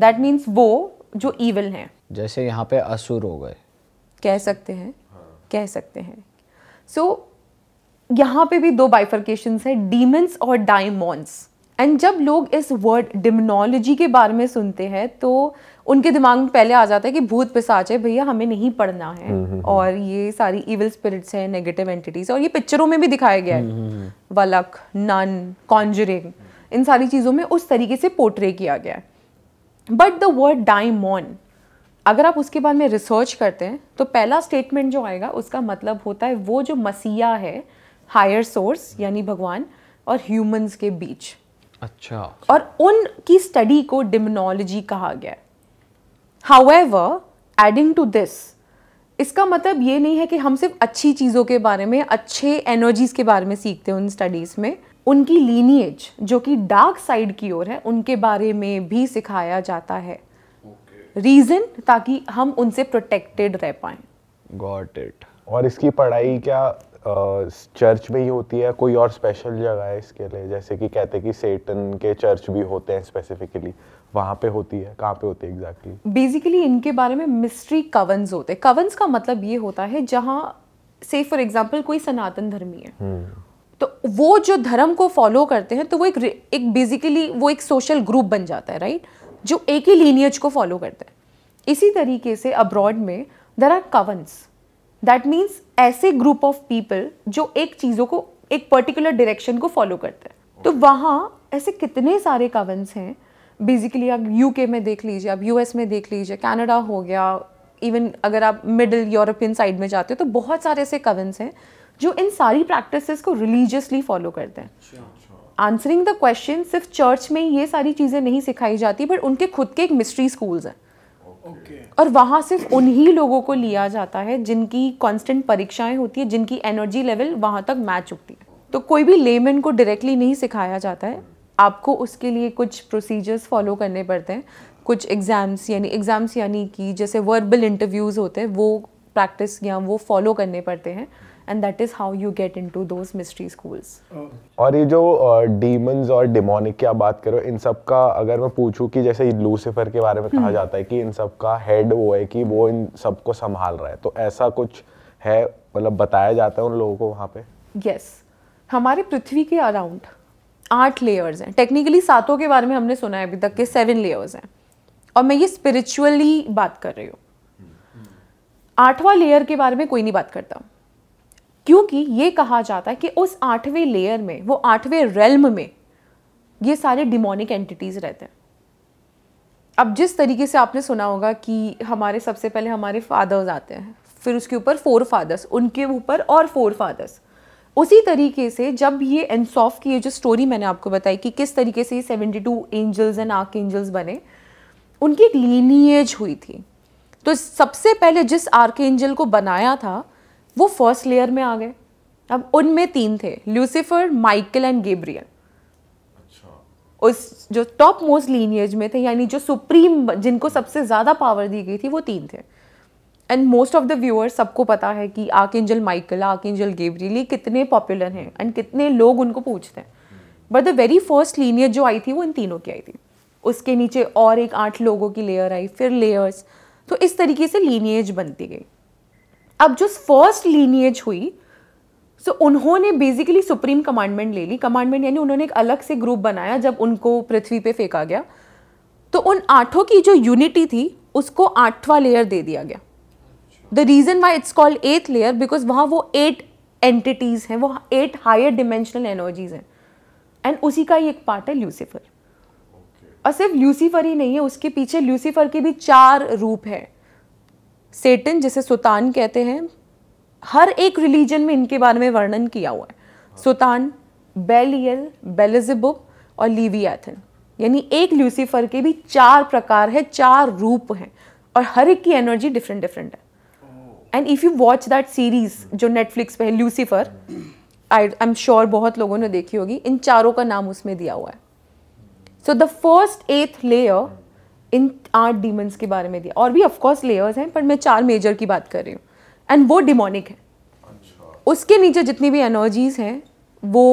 दैट मीन्स वो जो ईवल हैं जैसे यहाँ पे असुर हो गए कह सकते हैं कह सकते हैं सो so, यहाँ पे भी दो बाइफर्केशन है डीमंस और डायमोन्स एंड जब लोग इस वर्ड डिमनोलॉजी के बारे में सुनते हैं तो उनके दिमाग में पहले आ जाता है कि भूत पिसाच है भैया हमें नहीं पढ़ना है हम्म, हम्म, हम्म। और ये सारी इविल स्पिरिट्स हैं नेगेटिव एंटिटीज और ये पिक्चरों में भी दिखाया गया है वलक नन कॉन्जरिंग इन सारी चीज़ों में उस तरीके से पोर्ट्रे किया गया है बट द वर्ड डाइमॉन अगर आप उसके बारे में रिसर्च करते हैं तो पहला स्टेटमेंट जो आएगा उसका मतलब होता है वो जो मसीहा है हायर सोर्स यानी भगवान और ह्यूमंस के बीच अच्छा और उनकी स्टडी को डिमनोलॉजी कहा गया है हाउएवर एडिंग टू दिस इसका मतलब ये नहीं है कि हम सिर्फ अच्छी चीज़ों के बारे में अच्छे एनर्जीज़ के बारे में सीखते हैं उन स्टडीज़ में उनकी लीनिएज जो कि डार्क साइड की ओर है उनके बारे में भी सिखाया जाता है रीज़न okay. ताकि हम उनसे प्रोटेक्टेड रह पाए गॉट इट और इसकी पढ़ाई क्या चर्च में ही होती है कोई और स्पेशल जगह है इसके लिए जैसे कि कहते हैं कि सेटन के चर्च भी होते हैं स्पेसिफिकली वहाँ पे होती है कहाँ पे होती है एग्जैक्टली exactly? बेसिकली इनके बारे में मिस्ट्री कवंस होते हैं कवंस का मतलब ये होता है जहाँ से फॉर एग्जाम्पल कोई सनातन धर्मी है हम्म। तो वो जो धर्म को फॉलो करते हैं तो वो एक एक बेसिकली वो एक सोशल ग्रुप बन जाता है राइट जो एक ही लीनियज को फॉलो करता है इसी तरीके से अब्रॉड में there are covens that means ऐसे ग्रुप ऑफ पीपल जो एक चीज़ों को एक पर्टिकुलर डायरेक्शन को फॉलो करते हैं तो वहाँ ऐसे कितने सारे कवंस हैं बेसिकली आप यूके में देख लीजिए आप यूएस में देख लीजिए कनाडा हो गया इवन अगर आप मिडिल यूरोपियन साइड में जाते हो तो बहुत सारे ऐसे कवेंस हैं जो इन सारी प्रैक्टिसेस को रिलीजियसली फॉलो करते हैं आंसरिंग द क्वेश्चन सिर्फ चर्च में ये सारी चीज़ें नहीं सिखाई जाती बट उनके खुद के एक मिस्ट्री स्कूल्स हैं Okay. और वहाँ सिर्फ उन्हीं लोगों को लिया जाता है जिनकी कांस्टेंट परीक्षाएं होती है जिनकी एनर्जी लेवल वहाँ तक मैच होती है तो कोई भी लेमन को डायरेक्टली नहीं सिखाया जाता है आपको उसके लिए कुछ प्रोसीजर्स फॉलो करने पड़ते हैं कुछ एग्ज़ाम्स यानी एग्ज़ाम्स यानी कि जैसे वर्बल इंटरव्यूज़ होते हैं वो प्रैक्टिस या वो फॉलो करने पड़ते हैं and that is how you get into those mystery schools और ये जो डीमंस uh, और डिमोनिक की आप बात करो इन सब का अगर मैं पूछूँ कि जैसे लूसीफर के बारे में कहा हम्म। जाता है कि इन सब का हेड वो है कि वो इन सब को संभाल रहा है तो ऐसा कुछ है मतलब बताया जाता है उन लोगों को वहाँ पे यस yes. हमारे पृथ्वी के अराउंड आठ लेयर्स हैं टेक्निकली सातों के बारे में हमने सुना है अभी तक के सेवन लेयर्स हैं और मैं ये स्पिरिचुअली बात कर रही हूँ आठवां लेयर के बारे में कोई नहीं बात करता क्योंकि ये कहा जाता है कि उस आठवें लेयर में वो आठवें रेलम में ये सारे डिमोनिक एंटिटीज़ रहते हैं अब जिस तरीके से आपने सुना होगा कि हमारे सबसे पहले हमारे फादर्स आते हैं फिर उसके ऊपर फोर फादर्स उनके ऊपर और फोर फादर्स उसी तरीके से जब ये एनसॉफ की ये जो स्टोरी मैंने आपको बताई कि किस तरीके से ये seventy two angels and archangels बने उनकी एक लीनिएज हुई थी तो सबसे पहले जिस आर्क एंजल को बनाया था वो फर्स्ट लेयर में आ गए अब उनमें तीन थे ल्यूसिफर माइकल एंड गेब्रियल उस जो टॉप मोस्ट लीनियज में थे यानी जो सुप्रीम जिनको सबसे ज़्यादा पावर दी गई थी वो तीन थे and most of the viewers सबको पता है कि archangel Michael archangel Gabriel कितने पॉपुलर हैं एंड कितने लोग उनको पूछते हैं but the very first lineage जो आई थी वो इन तीनों की आई थी उसके नीचे और एक आठ लोगों की लेयर आई फिर लेयर्स तो इस तरीके से लीनियज बनती गई अब जो फर्स्ट लीनियज हुई सो so, उन्होंने बेसिकली सुप्रीम कमांडमेंट ले ली कमांडमेंट यानी उन्होंने एक अलग से ग्रुप बनाया जब उनको पृथ्वी पे फेंका गया तो उन आठों की जो यूनिटी थी उसको आठवां लेयर दे दिया गया the reason why it's called eighth layer because वहाँ वो एट एंटिटीज़ हैं वो एट हायर डिमेंशनल एनर्जीज हैं एंड उसी का ही एक पार्ट है ल्यूसीफर और सिर्फ ल्यूसीफर ही नहीं है उसके पीछे ल्यूसीफर के भी चार रूप हैं सेटन जिसे सुतान कहते हैं हर एक रिलीजन में इनके बारे में वर्णन किया हुआ है हाँ। सुतान बेलियल बेलिजिबुब और लीवियाथन यानी एक ल्यूसीफर के भी चार प्रकार है चार रूप हैं और हर एक की एनर्जी डिफरेंट डिफरेंट है and if you watch that series जो नेटफ्लिक्स पे है Lucifer I I am sure बहुत लोगों ने देखी होगी इन चारों का नाम उसमें दिया हुआ है so the first eighth layer in आठ डीमंस के बारे में दिया और भी ऑफकोर्स लेयर्स हैं पर मैं चार मेजर की बात कर रही हूँ एंड वो डिमोनिक है अच्छा। उसके नीचे जितनी भी एनर्जीज हैं वो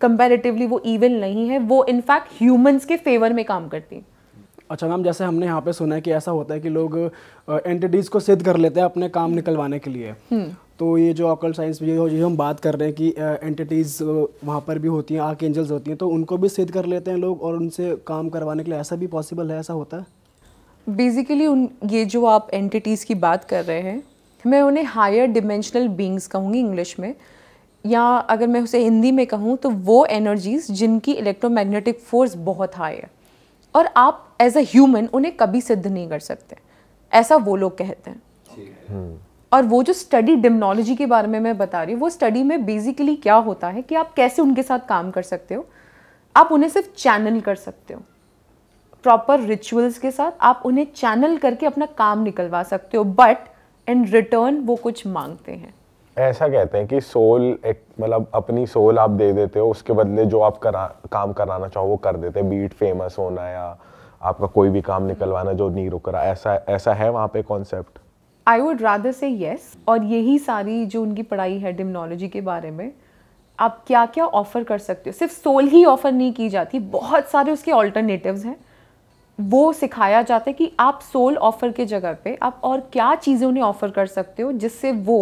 कंपेरेटिवली वो इवन नहीं है वो इनफैक्ट ह्यूमंस के फेवर में काम करती हैं अच्छा मैम जैसे हमने यहाँ पे सुना है कि ऐसा होता है कि लोग एंटिटीज़ को सिद्ध कर लेते हैं अपने काम निकलवाने के लिए हम्म। तो ये जो ऑकल साइंस में जो हम बात कर रहे हैं कि एंटिटीज़ वहाँ पर भी होती हैं आर्क एंजल्स होती हैं तो उनको भी सिद्ध कर लेते हैं लोग और उनसे काम करवाने के लिए ऐसा भी पॉसिबल है ऐसा होता है बेसिकली उन ये जो आप एंटिटीज़ की बात कर रहे हैं मैं उन्हें हायर डिमेंशनल बींग्स कहूँगी इंग्लिश में या अगर मैं उसे हिंदी में कहूँ तो वो एनर्जीज़ जिनकी इलेक्ट्रोमैग्नेटिक फ़ोर्स बहुत हाई है और आप एज अ ह्यूमन उन्हें कभी सिद्ध नहीं कर सकते ऐसा वो लोग कहते हैं और वो जो स्टडी डिमनोलॉजी के बारे में मैं बता रही हूँ वो स्टडी में बेसिकली क्या होता है कि आप कैसे उनके साथ काम कर सकते हो आप उन्हें सिर्फ चैनल कर सकते हो प्रॉपर रिचुअल्स के साथ आप उन्हें चैनल करके अपना काम निकलवा सकते हो बट इन रिटर्न वो कुछ मांगते हैं ऐसा कहते हैं कि सोल एक मतलब अपनी सोल आप दे देते हो उसके बदले जो आप करा काम कराना चाहो वो कर देते हैं बीट फेमस होना या आपका कोई भी काम निकलवाना जो नहीं रुक रहा ऐसा ऐसा है वहाँ पे कॉन्सेप्ट आई वुड रादर से येस और यही सारी जो उनकी पढ़ाई है डिमनोलॉजी के बारे में आप क्या क्या ऑफ़र कर सकते हो सिर्फ सोल ही ऑफ़र नहीं की जाती बहुत सारे उसके ऑल्टरनेटिव हैं वो सिखाया जाता है कि आप सोल ऑफ़र के जगह पे आप और क्या चीज़ें उन्हें ऑफ़र कर सकते हो जिससे वो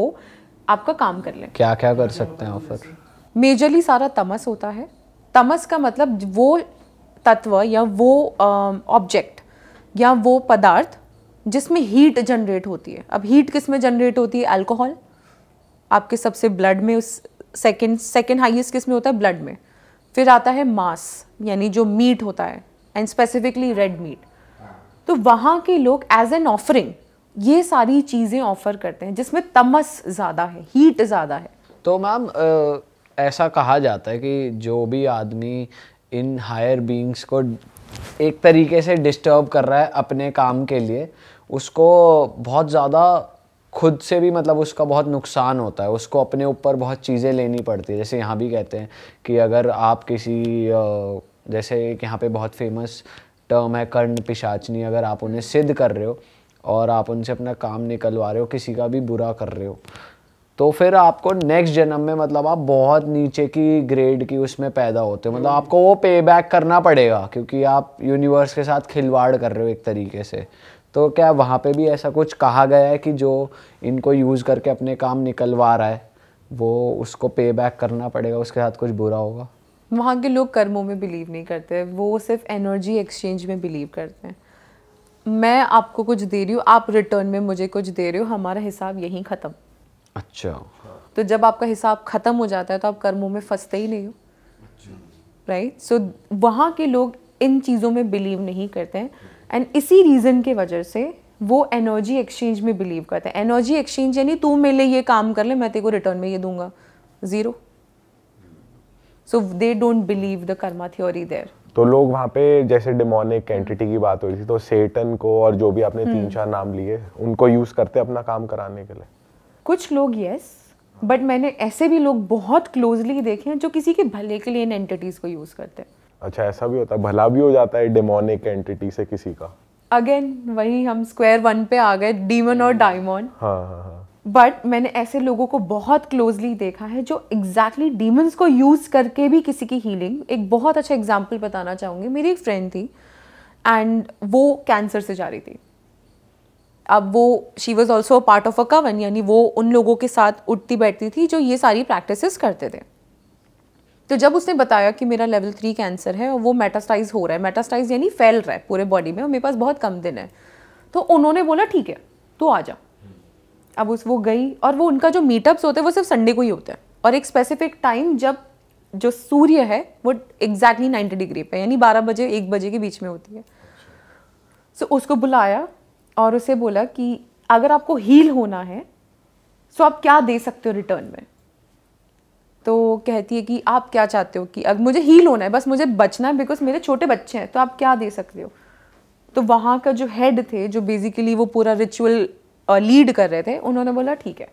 आपका काम कर लें क्या क्या कर सकते हैं ऑफ़र मेजरली सारा तमस होता है तमस का मतलब वो तत्व या वो ऑब्जेक्ट या वो पदार्थ जिसमें हीट जनरेट होती है अब हीट किस में जनरेट होती है अल्कोहल आपके सबसे ब्लड में उस सेकेंड सेकेंड हाइएस्ट किस में होता है ब्लड में फिर आता है मांस यानी जो मीट होता है एंड स्पेसिफिकली रेड मीट तो वहाँ के लोग एज एन ऑफरिंग ये सारी चीज़ें ऑफर करते हैं जिसमें तमस ज़्यादा है हीट ज़्यादा है तो मैम ऐसा कहा जाता है कि जो भी आदमी इन हायर बींग्स को एक तरीके से डिस्टर्ब कर रहा है अपने काम के लिए उसको बहुत ज़्यादा खुद से भी मतलब उसका बहुत नुकसान होता है उसको अपने ऊपर बहुत चीज़ें लेनी पड़ती है जैसे यहाँ भी कहते हैं कि अगर आप किसी जैसे यहाँ पे बहुत फेमस टर्म है कर्ण पिशाचनी अगर आप उन्हें सिद्ध कर रहे हो और आप उनसे अपना काम निकलवा रहे हो किसी का भी बुरा कर रहे हो तो फिर आपको नेक्स्ट जन्म में मतलब आप बहुत नीचे की ग्रेड की उसमें पैदा होते हो मतलब हम्म। आपको वो पे बैक करना पड़ेगा क्योंकि आप यूनिवर्स के साथ खिलवाड़ कर रहे हो एक तरीके से तो क्या वहाँ पे भी ऐसा कुछ कहा गया है कि जो इनको यूज़ करके अपने काम निकलवा रहा है वो उसको पे बैक करना पड़ेगा उसके साथ कुछ बुरा होगा वहाँ के लोग कर्मों में बिलीव नहीं करते वो सिर्फ एनर्जी एक्सचेंज में बिलीव करते हैं मैं आपको कुछ दे रही हूँ आप रिटर्न में मुझे कुछ दे रहे हो हमारा हिसाब यहीं ख़त्म अच्छा तो जब आपका हिसाब ख़त्म हो जाता है तो आप कर्मों में फंसते ही नहीं हो राइट अच्छा। सो वहाँ के लोग इन चीज़ों में बिलीव नहीं करते हैं एंड इसी रीज़न के वजह से वो एनर्जी एक्सचेंज में बिलीव करते हैं एनर्जी एक्सचेंज यानी तू मेरे लिए ये काम कर ले मैं तेरे को रिटर्न में ये दूंगा zero so they don't believe the karma theory there तो लोग वहाँ पे जैसे डेमोनिक एंटिटी hmm। की बात हो रही थी तो सेटन को और जो भी आपने तीन hmm। चार नाम लिए उनको यूज़ करते अपना काम कराने के लिए कुछ लोग यस बट मैंने ऐसे भी लोग बहुत क्लोजली देखे हैं जो किसी के भले के लिए इन एंटिटीज़ को यूज़ करते हैं अच्छा ऐसा भी होता है भला भी हो जाता है डेमोनिक एंटिटी से किसी का अगेन वही हम स्क्वायर वन पे आ गए डीमन और डायमोन हाँ हाँ बट हाँ। मैंने ऐसे लोगों को बहुत क्लोजली देखा है जो एग्जैक्टली exactly डीमंस को यूज़ करके भी किसी की हीलिंग एक बहुत अच्छा एग्जाम्पल बताना चाहूंगी मेरी एक फ्रेंड थी एंड वो कैंसर से जा रही थी अब वो she was also part of a coven यानी वो उन लोगों के साथ उठती बैठती थी जो ये सारी प्रैक्टिस करते थे तो जब उसने बताया कि मेरा लेवल थ्री कैंसर है और वो मेटास्टाइज हो रहा है मेटास्टाइज यानी फैल रहा है पूरे बॉडी में और मेरे पास बहुत कम दिन है तो उन्होंने बोला ठीक है तो आ जा अब उस वो गई और वो उनका जो मीटअप्स होते हैं वो सिर्फ संडे को ही होता है और एक स्पेसिफिक टाइम जब जो सूर्य है वो एग्जैक्टली नाइन्टी डिग्री पे यानी बारह बजे एक बजे के बीच में होती है सो so, उसको बुलाया और उसे बोला कि अगर आपको हील होना है सो तो आप क्या दे सकते हो रिटर्न में तो कहती है कि आप क्या चाहते हो कि अगर मुझे हील होना है बस मुझे बचना है बिकॉज मेरे छोटे बच्चे हैं तो आप क्या दे सकते हो तो वहाँ का जो हेड थे जो बेसिकली वो पूरा रिचुअल लीड कर रहे थे उन्होंने बोला ठीक है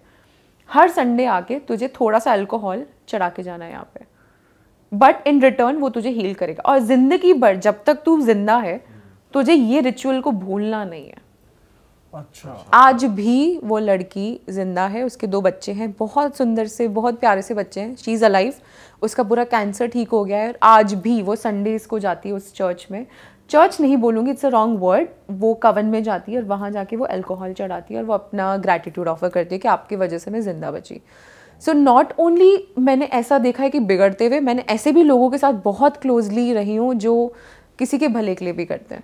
हर संडे आके तुझे थोड़ा सा अल्कोहल चढ़ा के जाना है यहाँ पे बट इन रिटर्न वो तुझे हील करेगा और ज़िंदगी भर जब तक तू जिंदा है तुझे ये रिचुअल को भूलना नहीं है अच्छा आज भी वो लड़की जिंदा है उसके दो बच्चे हैं बहुत सुंदर से बहुत प्यारे से बच्चे हैं शी इज़ अलाइव उसका पूरा कैंसर ठीक हो गया है और आज भी वो संडेज़ को जाती है उस चर्च में चर्च नहीं बोलूँगी इट्स अ रॉन्ग वर्ड वो कवन में जाती है और वहाँ जाके वो अल्कोहल चढ़ाती है और वो अपना ग्रेटिट्यूड ऑफर करती है कि आपकी वजह से मैं ज़िंदा बची सो नॉट ओनली मैंने ऐसा देखा है कि बिगड़ते हुए मैंने ऐसे भी लोगों के साथ बहुत क्लोजली रही हूँ जो किसी के भले के लिए भी करते हैं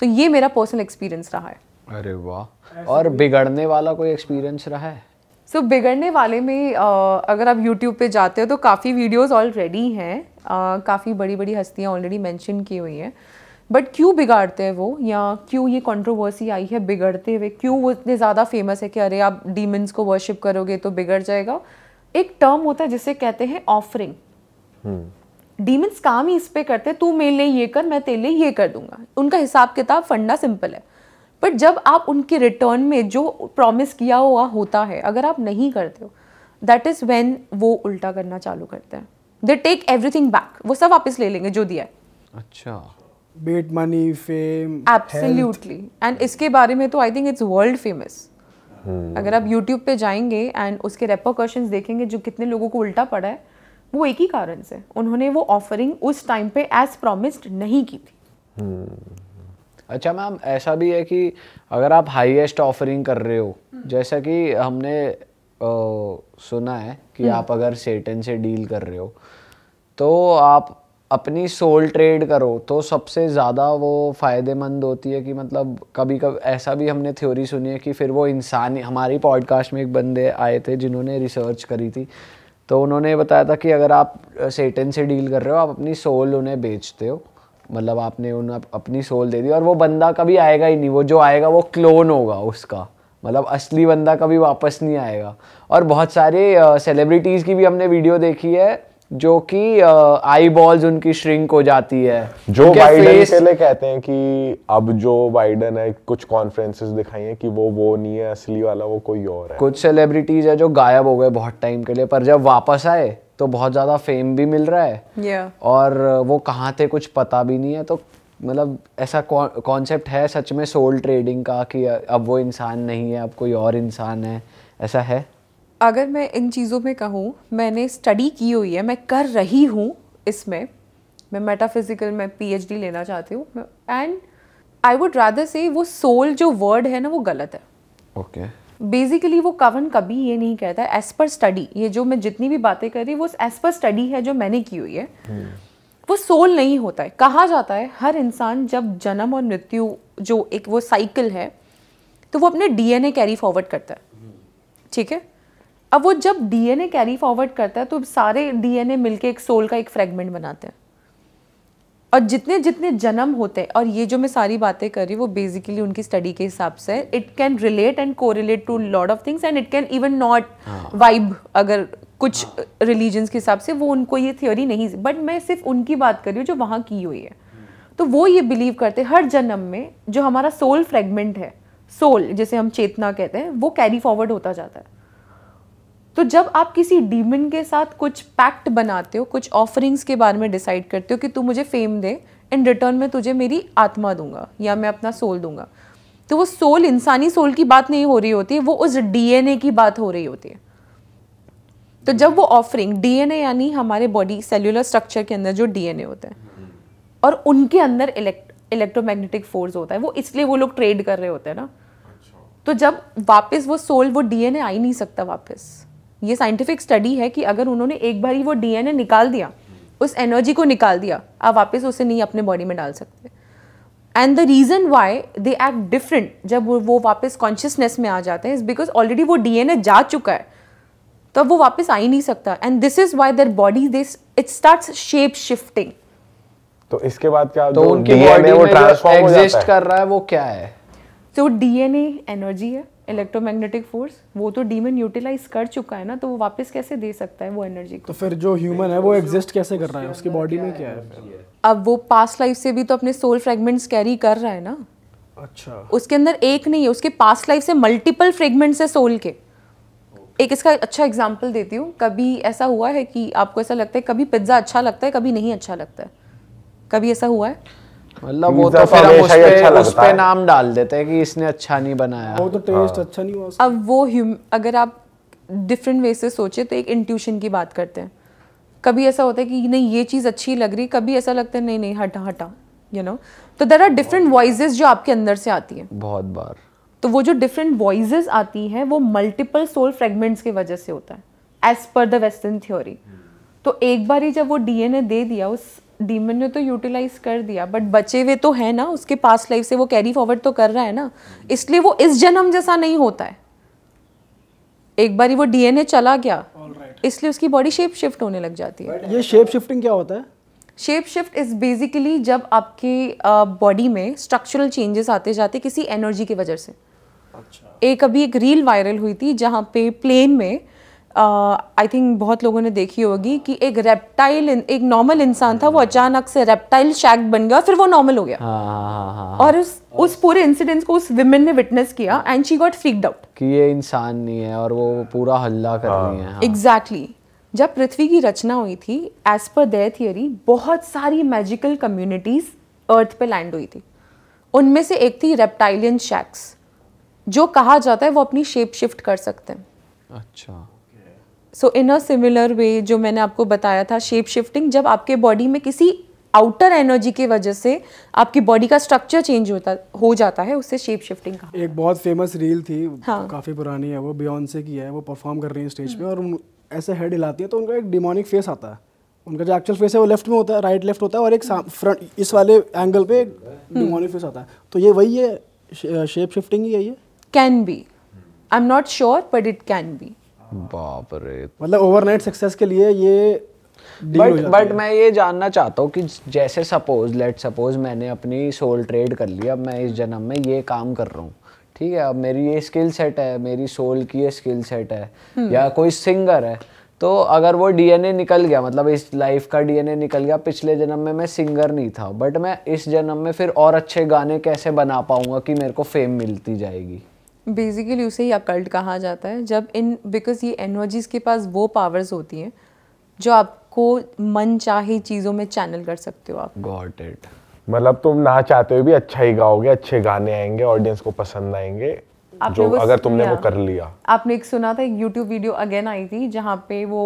सो so, ये मेरा पर्सनल एक्सपीरियंस रहा है अरे वाह और बिगड़ने वाला कोई एक्सपीरियंस रहा है सो so, बिगड़ने वाले में आ, अगर आप YouTube पे जाते हो तो काफ़ी वीडियोस ऑलरेडी हैं काफ़ी बड़ी बड़ी हस्तियाँ ऑलरेडी मेंशन की हुई हैं बट क्यों बिगाड़ते हैं वो या क्यों ये कंट्रोवर्सी आई है बिगड़ते हुए क्यों वो इतने ज़्यादा फेमस है कि अरे आप डीमंस को वर्शिप करोगे तो बिगड़ जाएगा एक टर्म होता है जिसे कहते हैं ऑफरिंग डीमंस हम्म। काम ही इस पर करते तू मेरे लिए ये कर मैं तेरे लिए ये कर दूंगा उनका हिसाब किताब फंडा सिंपल है बट जब आप उनके रिटर्न में जो प्रॉमिस किया हुआ होता है अगर आप नहीं करते हो दैट इज़ वेन वो उल्टा करना चालू करते हैं दे टेक एवरीथिंग बैक वो सब वापस ले लेंगे जो दिया है अच्छा bet money fame absolutely and इसके बारे में तो I think it's world famous अगर आप यूट्यूब पे जाएंगे एंड उसके रेपोकॉशन देखेंगे जो कितने लोगों को उल्टा पड़ा है वो एक ही कारण से उन्होंने वो ऑफरिंग उस टाइम पे एज प्रोमिस्ड नहीं की थी hmm. अच्छा मैम ऐसा भी है कि अगर आप हाईएस्ट ऑफरिंग कर रहे हो हम्म। जैसा कि हमने ओ, सुना है कि हम्म। आप अगर सेटन से डील कर रहे हो तो आप अपनी सोल ट्रेड करो तो सबसे ज़्यादा वो फ़ायदेमंद होती है कि मतलब कभी कभी ऐसा भी हमने थ्योरी सुनी है कि फिर वो इंसान हमारी पॉडकास्ट में एक बंदे आए थे जिन्होंने रिसर्च करी थी तो उन्होंने बताया था कि अगर आप सेटन से डील कर रहे हो आप अपनी सोल उन्हें बेचते हो मतलब आपने उन अपनी सोल दे दी और वो बंदा कभी आएगा ही नहीं वो जो आएगा वो क्लोन होगा उसका मतलब असली बंदा कभी वापस नहीं आएगा और बहुत सारे सेलिब्रिटीज़ की भी हमने वीडियो देखी है जो कि आई बॉल्स उनकी श्रिंक हो जाती है जो बाइडन फेस... के लिए कहते हैं कि अब जो बाइडन है कुछ कॉन्फ्रेंसेस दिखाई है कि वो वो नहीं है असली वाला वो कोई और है कुछ सेलिब्रिटीज है जो गायब हो गए बहुत टाइम के लिए पर जब वापस आए तो बहुत ज़्यादा फेम भी मिल रहा है yeah. और वो कहाँ थे कुछ पता भी नहीं है तो मतलब ऐसा कॉन्सेप्ट है सच में सोल ट्रेडिंग का कि अब वो इंसान नहीं है अब कोई और इंसान है ऐसा है अगर मैं इन चीज़ों में कहूँ मैंने स्टडी की हुई है मैं कर रही हूँ इसमें मैं मेटाफिज़िकल में पीएचडी लेना चाहती हूँ एंड आई वुड रादर से वो सोल जो वर्ड है ना वो गलत है ओके okay. बेसिकली वो कवन कभी ये नहीं कहता एज पर स्टडी ये जो मैं जितनी भी बातें कर रही वो एज पर स्टडी है जो मैंने की हुई है hmm. वो सोल नहीं होता है कहा जाता है हर इंसान जब जन्म और मृत्यु जो एक वो साइकिल है तो वो अपने डीएनए कैरी फॉरवर्ड करता है ठीक hmm. है अब वो जब डीएनए कैरी फॉरवर्ड करता है तो सारे डीएनए मिलके एक सोल का एक फ्रेगमेंट बनाते हैं और जितने जितने जन्म होते हैं और ये जो मैं सारी बातें कर रही हूँ वो बेसिकली उनकी स्टडी के हिसाब से it can relate and correlate to lot of things and it can even not vibe अगर कुछ रिलीजन्स के हिसाब से वो उनको ये थ्योरी नहीं बट मैं सिर्फ उनकी बात कर रही हूँ जो वहाँ की हुई है तो वो ये बिलीव करते हैं हर जन्म में जो हमारा सोल फ्रेगमेंट है सोल जिसे हम चेतना कहते हैं वो कैरी फॉरवर्ड होता जाता है तो जब आप किसी डीमन के साथ कुछ पैक्ट बनाते हो कुछ ऑफरिंग्स के बारे में डिसाइड करते हो कि तू मुझे फेम दे इन रिटर्न में तुझे मेरी आत्मा दूंगा या मैं अपना सोल दूंगा तो वो सोल इंसानी सोल की बात नहीं हो रही होती वो उस डीएनए की बात हो रही होती है तो जब वो ऑफरिंग डीएनए यानी हमारे बॉडी सेल्यूलर स्ट्रक्चर के अंदर जो डीएनए होता है और उनके अंदर इलेक्ट इलेक्ट्रोमैग्नेटिक फोर्स होता है वो इसलिए वो लोग ट्रेड कर रहे होते हैं ना अच्छा। तो जब वापस वो सोल वो डीएनए आ ही नहीं सकता वापस ये साइंटिफिक स्टडी है कि अगर उन्होंने एक बार ही वो डीएनए निकाल दिया उस एनर्जी को निकाल दिया आप वापस उसे नहीं अपने बॉडी में डाल सकते and the reason why they act different जब वो वापस कॉन्शियसनेस में आ जाते हैं इज बिकॉज ऑलरेडी वो डीएनए जा चुका है तो वो वापस आ ही नहीं सकता and this is why their body this it start shape shifting तो इसके बाद क्या तो उनकी बॉडी में वो ट्रांसफॉर्म एग्जिस्ट कर रहा है वो क्या है तो डीएनए एनर्जी है इलेक्ट्रोमैग्नेटिक फोर्स वो तो डीमन यूटिलाइज कर चुका है ना तो वो वापस कैसे दे सकता है वो एनर्जी को तो फिर जो ह्यूमन है वो एग्जिस्ट कैसे कर रहा है उसकी बॉडी में क्या है अब वो पास्ट लाइफ से भी तो अपने सोल फ्रेगमेंट्स कैरी कर रहा है ना अच्छा उसके अंदर एक नहीं है उसके पास्ट लाइफ से मल्टीपल फ्रेगमेंट्स है सोल के एक इसका अच्छा एग्जाम्पल देती हूँ कभी ऐसा हुआ है कि आपको ऐसा लगता है कभी पिज्ज़ा अच्छा लगता है कभी नहीं अच्छा लगता है कभी ऐसा हुआ है मतलब वो तो फिर हम उस पे, अच्छा उस पे नाम डाल देते हैं कि इसने अच्छा नहीं बनाया वो तो टेस्ट हाँ। अच्छा नहीं हुआ अब वो अगर आप डिफरेंट वे से सोचे तो एक इंट्यूशन की बात करते हैं कभी ऐसा होता है कि नहीं ये चीज़ अच्छी लग रही कभी ऐसा लगता है नहीं नहीं हटा हटा यू नो तो देर आर डिफरेंट वॉइजेज जो आपके अंदर से आती है बहुत बार तो वो जो डिफरेंट वॉइजेज आती हैं वो मल्टीपल सोल फ्रेगमेंट्स की वजह से होता है as per the western theory तो एक बार ही जब वो डीएनए दे दिया उस डीमन ने तो यूटिलाइज कर दिया बट बचे हुए तो है ना उसके पास लाइफ से वो कैरी फॉरवर्ड तो कर रहा है ना इसलिए वो इस जन्म जैसा नहीं होता है एक बार वो डीएनए चला गया right. इसलिए उसकी बॉडी शेप शिफ्ट होने लग जाती है ये शेप शिफ्टिंग क्या होता है शेप शिफ्ट इज बेसिकली जब आपकी बॉडी में स्ट्रक्चरल चेंजेस आते जाते किसी एनर्जी की वजह से अच्छा। एक अभी एक रील वायरल हुई थी जहाँ पे प्लेन में आई uh, थिंक बहुत लोगों ने देखी होगी कि एक रेप्टाइल एक नॉर्मल इंसान था वो अचानक से रेप्टाइल शैक बन गया फिर वो नॉर्मल हो गया हाँ, हाँ, हाँ, हाँ, हाँ। और उस और उस पूरे इंसिडेंट को उस विमेन ने विटनेस किया and she got freaked out कि ये इंसान नहीं है और वो पूरा हल्ला कर हाँ। रही है एग्जैक्टली जब पृथ्वी की रचना हुई थी एज पर देयर थियरी बहुत सारी मैजिकल कम्युनिटीज अर्थ पे लैंड हुई थी उनमें से एक थी रेप्टाइलियन शैक्स जो कहा जाता है वो अपनी शेप शिफ्ट कर सकते हैं अच्छा सो इन अ सिमिलर वे जो मैंने आपको बताया था शेप शिफ्टिंग जब आपके बॉडी में किसी आउटर एनर्जी की वजह से आपकी बॉडी का स्ट्रक्चर चेंज होता हो जाता है उससे शेप शिफ्टिंग का एक बहुत फेमस रील थी हाँ. काफ़ी पुरानी है वो बियॉन से की है वो परफॉर्म कर रही है स्टेज हम्म। पे और ऐसे हेड हिलाती है तो उनका एक डिमोनिक फेस आता है उनका जो एक्चुअल फेस है वो लेफ्ट में होता है राइट लेफ्ट होता है और एक फ्रंट इस वाले एंगल पे एक डिमोनिक हम्म। फेस आता है तो ये वही है शेप शिफ्टिंग ही है ये can be I am not sure but it can be बाप रे मतलब ओवरनाइट सक्सेस के लिए ये बट बट मैं ये जानना चाहता हूँ कि जैसे सपोज लेट सपोज मैंने अपनी सोल ट्रेड कर ली अब मैं इस जन्म में ये काम कर रहा हूँ ठीक है अब मेरी ये स्किल सेट है मेरी सोल की ये स्किल सेट है hmm. या कोई सिंगर है तो अगर वो डीएनए निकल गया मतलब इस लाइफ का डीएनए निकल गया पिछले जन्म में मैं सिंगर नहीं था बट मैं इस जन्म में फिर और अच्छे गाने कैसे बना पाऊंगा कि मेरे को फेम मिलती जाएगी बेसिकली उसे ही अकल्ट कहा जाता है जब इन बिकॉज ये एनर्जीज़ के पास वो पावर्स होती हैं जो आपको मन चाहे चीज़ों में चैनल कर सकते हो आप गॉट इट मतलब तुम ना चाहते हुए भी अच्छा ही गाओगे अच्छे गाने आएंगे ऑडियंस को पसंद आएंगे जो अगर तुमने वो कर लिया आपने एक सुना था एक यूट्यूब वीडियो अगेन आई थी जहाँ पे वो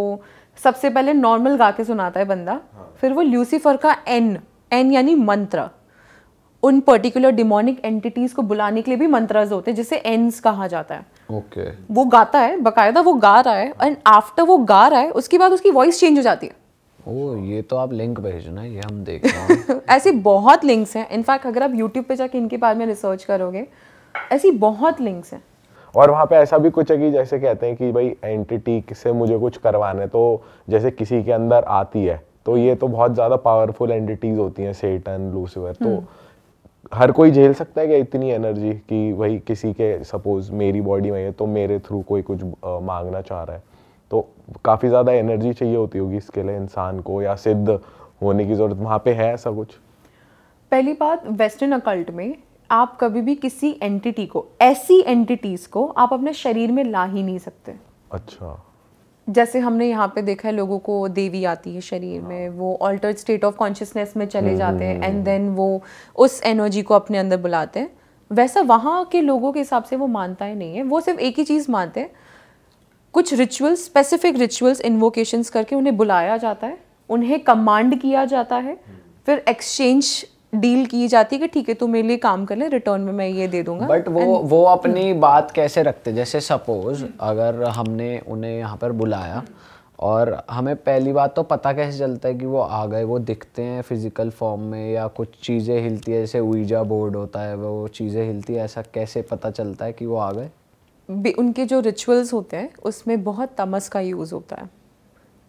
सबसे पहले नॉर्मल गा के सुनाता है बंदा हाँ। फिर वो ल्यूसीफर का एन एन यानी मंत्र उन पर्टिकुलर डिमोनिक एंटिटीज को बुलाने के लिए भी मंत्राज होते हैं जिसे एंड्स कहा जाता है ओके okay. वो गाता है बकायदा वो गा रहा है एंड आफ्टर वो गा रहा है उसके बाद उसकी वॉइस चेंज हो जाती है ओ ये तो आप लिंक भेजना ये हम देख ऐसी बहुत लिंक्स हैं इनफैक्ट अगर आप यूट्यूब पे जाके इनके बारे में रिसर्च करोगे ऐसी बहुत लिंक्स हैं और वहाँ पे ऐसा भी कुछ है कि जैसे कहते हैं कि भाई एंटिटी से मुझे कुछ करवाना है तो जैसे किसी के अंदर आती है तो ये तो बहुत ज़्यादा पावरफुल एंटिटीज होती हैं सेटन लूसीवर तो हुँ. हम्म। हर कोई झेल सकता है क्या इतनी एनर्जी कि भाई किसी के सपोज मेरी बॉडी में है तो मेरे थ्रू कोई कुछ मांगना चाह रहा है तो काफ़ी ज़्यादा एनर्जी चाहिए होती होगी इसके लिए इंसान को या सिद्ध होने की ज़रूरत वहाँ पे है ऐसा कुछ पहली बात वेस्टर्न अकल्ट में आप कभी भी किसी एंटिटी को ऐसी एंटिटीज़ को आप अपने शरीर में ला ही नहीं सकते अच्छा जैसे हमने यहाँ पे देखा है लोगों को देवी आती है शरीर में वो ऑल्टर स्टेट ऑफ कॉन्शियसनेस में चले हम्म, जाते हैं एंड हम्म, देन हम्म। वो उस एनर्जी को अपने अंदर बुलाते हैं वैसा वहाँ के लोगों के हिसाब से वो मानता ही नहीं है वो सिर्फ एक ही चीज़ मानते हैं कुछ रिचुअल्स स्पेसिफिक रिचुअल्स इन्वोकेशंस करके उन्हें बुलाया जाता है उन्हें कमांड किया जाता है फिर एक्सचेंज डील की जाती है कि ठीक है तू मेरे लिए काम कर ले रिटर्न में मैं ये दे दूंगा बट वो And, वो अपनी बात कैसे रखते जैसे सपोज अगर हमने उन्हें यहाँ पर बुलाया और हमें पहली बात तो पता कैसे चलता है कि वो आ गए वो दिखते हैं फिजिकल फॉर्म में या कुछ चीज़ें हिलती है जैसे ऊर्जा बोर्ड होता है वो चीज़ें हिलती है ऐसा कैसे पता चलता है कि वो आ गए उनके जो रिचुअल्स होते हैं उसमें बहुत तमस का यूज़ होता है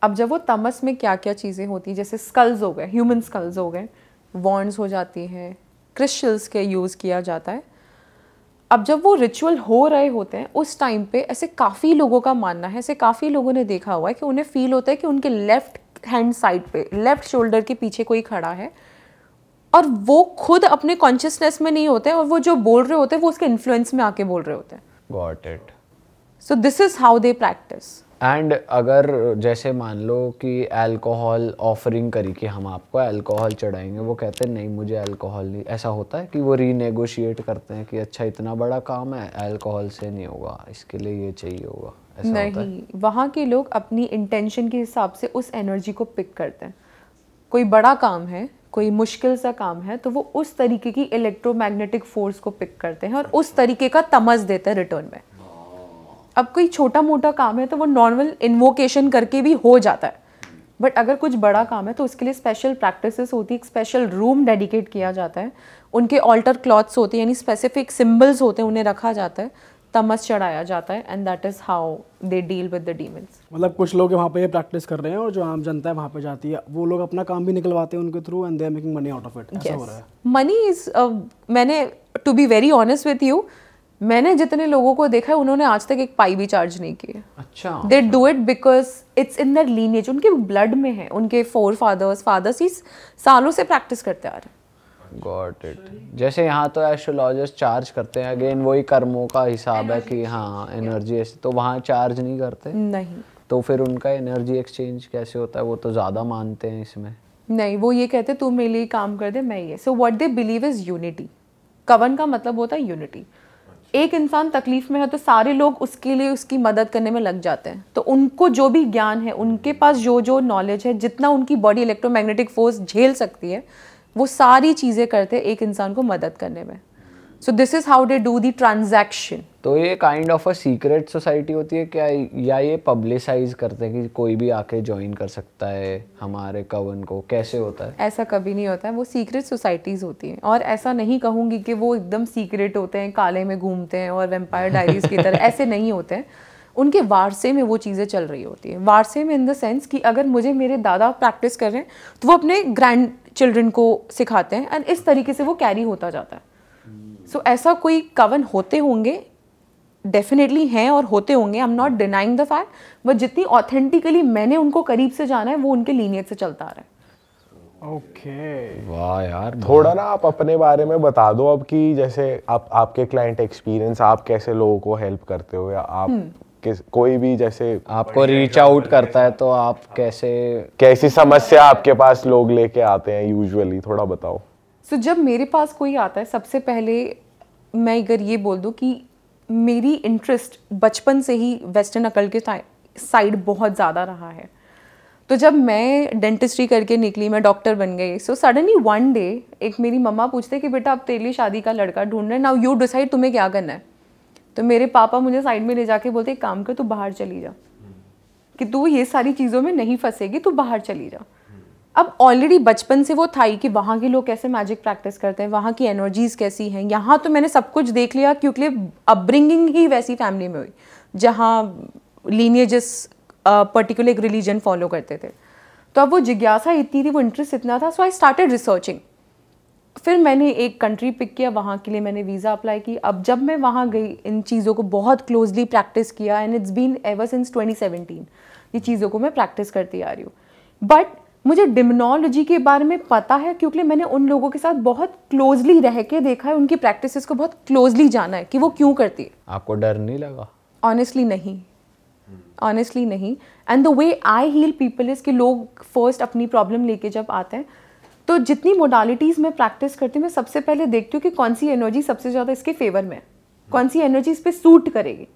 अब जब वो तमस में क्या क्या चीज़ें होती हैं जैसे स्कल्स हो गए ह्यूमन स्कल्स हो गए वॉन्ड्स हो जाती हैं क्रिस्टल्स के यूज़ किया जाता है अब जब वो रिचुअल हो रहे होते हैं उस टाइम पे ऐसे काफ़ी लोगों का मानना है ऐसे काफ़ी लोगों ने देखा हुआ है कि उन्हें फील होता है कि उनके लेफ़्ट हैंड साइड पे लेफ़्ट शोल्डर के पीछे कोई खड़ा है और वो खुद अपने कॉन्शियसनेस में नहीं होते हैं और वो जो बोल रहे होते हैं वो उसके इन्फ्लुएंस में आके बोल रहे होते हैं got it so this is how they practice and अगर जैसे मान लो कि अल्कोहल ऑफरिंग करी कि हम आपको अल्कोहल चढ़ाएंगे वो कहते हैं नहीं मुझे अल्कोहल नहीं ऐसा होता है कि वो रीनेगोशिएट करते हैं कि अच्छा इतना बड़ा काम है अल्कोहल से नहीं होगा इसके लिए ये चाहिए होगा ऐसा नहीं वहाँ के लोग अपनी इंटेंशन के हिसाब से उस एनर्जी को पिक करते हैं कोई बड़ा काम है कोई मुश्किल सा काम है तो वो उस तरीके की इलेक्ट्रोमैग्नेटिक फोर्स को पिक करते हैं और उस तरीके का तमज देते हैं रिटर्न में अब कोई छोटा मोटा काम है तो वो नॉर्मल इन्वोकेशन करके भी हो जाता है बट अगर कुछ बड़ा काम है तो उसके लिए स्पेशल प्रैक्टिसेस होती है एक स्पेशल रूम डेडिकेट किया जाता है उनके ऑल्टर क्लॉथ्स होते हैं यानी स्पेसिफिक सिम्बल्स होते हैं उन्हें रखा जाता है तमस चढ़ाया जाता है and that is how they deal with the demons मतलब कुछ लोग वहाँ पे ये प्रैक्टिस कर रहे हैं और जो आम जनता है वहाँ पे जाती है वो लोग अपना काम भी निकलवाते हैं उनके through and they are making money out of it ऐसा हो रहा है मनी इज uh, मैंने to be very honest with you मैंने जितने लोगों को देखा है उन्होंने आज तक एक पाई भी चार्ज नहीं किए अच्छा they do it because it's in their lineage उनके ब्लड में है उनके फोर फादर्स फादर्स ही सालों से प्रैक्टिस करते आ रहे हैं गॉट इट जैसे यहाँ तो एस्ट्रोलॉजर्स चार्ज करते हैं अगेन वही कर्मों का हिसाब है कि हाँ एनर्जी ऐसे तो वहाँ चार्ज नहीं करते नहीं तो फिर उनका एनर्जी एक्सचेंज कैसे होता है वो तो ज़्यादा मानते हैं इसमें नहीं वो ये कहते तू मेरे लिए काम कर दे मैं ये so what they believe is unity coven का मतलब होता है यूनिटी एक इंसान तकलीफ में है तो सारे लोग उसके लिए उसकी मदद करने में लग जाते हैं तो उनको जो भी ज्ञान है उनके पास जो जो नॉलेज है जितना उनकी बॉडी इलेक्ट्रोमैग्नेटिक फोर्स झेल सकती है वो सारी चीज़ें करते हैं एक इंसान को मदद करने में so this is how they do the transaction तो ये kind of a secret society होती है क्या या ये पब्लिसाइज करते हैं कि कोई भी आके ज्वाइन कर सकता है हमारे कवन को कैसे होता है ऐसा कभी नहीं होता है वो सीक्रेट सोसाइटीज़ होती हैं और ऐसा नहीं कहूँगी कि वो एकदम सीक्रेट होते हैं काले में घूमते हैं और वेम्पायर डायरीज की तरह ऐसे नहीं होते हैं उनके वारसे में वो चीज़ें चल रही होती हैं वारसे में इन द सेंस कि अगर मुझे मेरे दादा प्रैक्टिस कर रहे हैं तो वो अपने ग्रैंड चिल्ड्रन को सिखाते हैं एंड इस तरीके से वो कैरी होता जाता है सो so, ऐसा कोई कवन होते होंगे डेफिनेटली हैं और होते होंगे I am not denying the fact but जितनी ऑथेंटिकली मैंने उनको करीब से जाना है वो उनके लीनियत से चलता आ रहा है ओके वाह यार थोड़ा ना आप अपने बारे में बता दो अब कि जैसे आप आपके क्लाइंट एक्सपीरियंस आप कैसे लोगों को हेल्प करते हो या आप हम्म। किस कोई भी जैसे आपको रीच आउट करता है तो आप कैसे कैसी समस्या आपके पास लोग लेके आते हैं यूजुअली थोड़ा बताओ सो so, जब मेरे पास कोई आता है सबसे पहले मैं अगर ये बोल दूँ कि मेरी इंटरेस्ट बचपन से ही वेस्टर्न अकल के साइड बहुत ज़्यादा रहा है तो जब मैं डेंटिस्ट्री करके निकली मैं डॉक्टर बन गई सो सडनली वन डे एक मेरी मम्मा पूछते कि बेटा अब तेरी शादी का लड़का ढूंढ रहे नाउ यू डिसाइड तुम्हें क्या करना है तो मेरे पापा मुझे साइड में ले जाके बोलते काम कर तू बाहर चली जा कि तू ये सारी चीज़ों में नहीं फंसेगी तू बाहर चली जा अब ऑलरेडी बचपन से वो था ही कि वहाँ के लोग कैसे मैजिक प्रैक्टिस करते हैं वहाँ की एनर्जीज़ कैसी हैं यहाँ तो मैंने सब कुछ देख लिया क्योंकि अपब्रिंगिंग ही वैसी फैमिली में हुई जहाँ लीनियजिस पर्टिकुलर एक रिलीजन फॉलो करते थे तो अब वो जिज्ञासा इतनी थी वो इंटरेस्ट इतना था सो आई स्टार्टेड रिसर्चिंग फिर मैंने एक कंट्री पिक किया वहाँ के लिए मैंने वीज़ा अप्लाई की अब जब मैं वहाँ गई इन चीज़ों को बहुत क्लोजली प्रैक्टिस किया and it's been ever since 2017 ये चीज़ों को मैं प्रैक्टिस करती आ रही हूँ बट मुझे डिमनोलॉजी के बारे में पता है क्योंकि मैंने उन लोगों के साथ बहुत क्लोजली रह के देखा है उनकी प्रैक्टिसेस को बहुत क्लोजली जाना है कि वो क्यों करती है आपको डर नहीं लगा ऑनेस्टली नहीं ऑनेस्टली नहीं and the way I heal people is कि लोग फर्स्ट अपनी प्रॉब्लम लेके जब आते हैं तो जितनी मोडालिटीज़ मैं प्रैक्टिस करती हूँ मैं सबसे पहले देखती हूँ कि कौन सी एनर्जी सबसे ज़्यादा इसके फेवर में है कौन सी एनर्जी इस पर सूट करेगी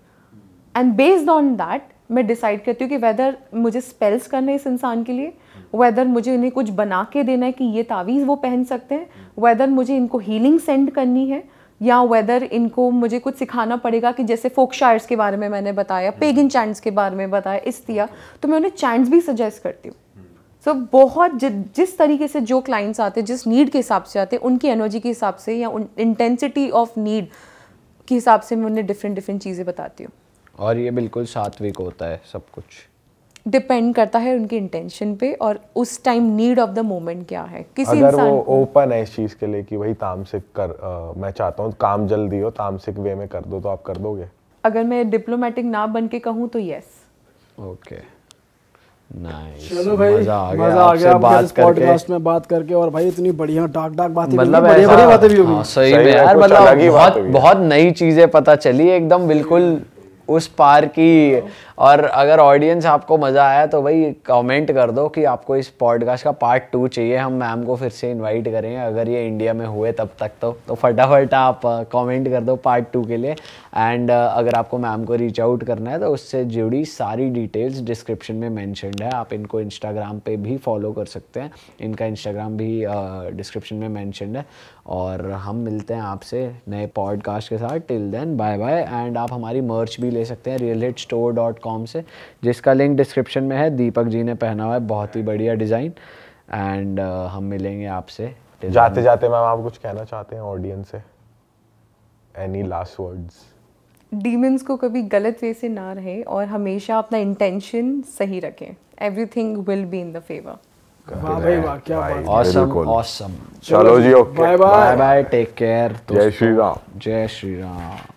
एंड बेस्ड ऑन दैट मैं डिसाइड करती हूँ कि वेदर मुझे स्पेल्स करने इस इंसान के लिए वेदर मुझे इन्हें कुछ बना के देना है कि ये तावीज़ वो पहन सकते हैं वेदर मुझे इनको हीलिंग सेंड करनी है या वेदर इनको मुझे कुछ सिखाना पड़ेगा कि जैसे फोक शायर्स के बारे में मैंने बताया पेगिन हम्म। चैंड्स के बारे में बताया दिया तो मैं उन्हें चैंड्स भी सजेस्ट करती हूँ सो हम्म। so, बहुत जि, जिस तरीके से जो क्लाइंट्स आते हैं जिस नीड के हिसाब से आते हैं उनकी एनर्जी के हिसाब से या इंटेंसिटी ऑफ नीड के हिसाब से मैं उन्हें डिफरेंट डिफरेंट चीज़ें बताती हूँ और ये बिल्कुल सात्विक होता है सब कुछ डिपेंड करता है उनके इंटेंशन पे और उस time need of the moment क्या है किसी अगर वो ओपन है इस चीज़ के लिए कि भाई तामसिक कर आ, मैं चाहता हूँ काम जल्दी हो तामसिक वे में कर दो तो आप कर दोगे अगर मैं डिप्लोमेटिक ना बन के कहूँ तो यस ओके nice. चलो भाई मजा आ गया, मजा आ गया बात पॉडकास्ट में बात करके और भाई इतनी बढ़िया डाक डाक बातें मतलब बहुत नई चीजें पता चली एकदम बिल्कुल उस पार की और अगर ऑडियंस आपको मज़ा आया तो भाई कमेंट कर दो कि आपको इस पॉडकास्ट का पार्ट टू चाहिए हम मैम को फिर से इनवाइट करेंगे अगर ये इंडिया में हुए तब तक तो तो फटाफट आप कमेंट uh, कर दो पार्ट टू के लिए एंड uh, अगर आपको मैम को रीच आउट करना है तो उससे जुड़ी सारी डिटेल्स डिस्क्रिप्शन में मैंशनड है आप इनको इंस्टाग्राम पर भी फॉलो कर सकते हैं इनका इंस्टाग्राम भी डिस्क्रिप्शन uh, में मैंशनड है और हम मिलते हैं आपसे नए पॉडकास्ट के साथ till then bye bye and आप हमारी मर्च भी ले सकते हैं real hit store dot com से जिसका लिंक डिस्क्रिप्शन में है दीपक जी ने पहना हुआ है बहुत ही बढ़िया डिज़ाइन एंड uh, हम मिलेंगे आपसे जाते जाते मैम आप कुछ कहना चाहते हैं ऑडियंस से एनी लास्ट वर्ड्स डीमंस को कभी गलत वे से ना रहे और हमेशा अपना इंटेंशन सही रखें everything will be in the favour चलो जी okay bye bye take care जय श्री राम जय श्री राम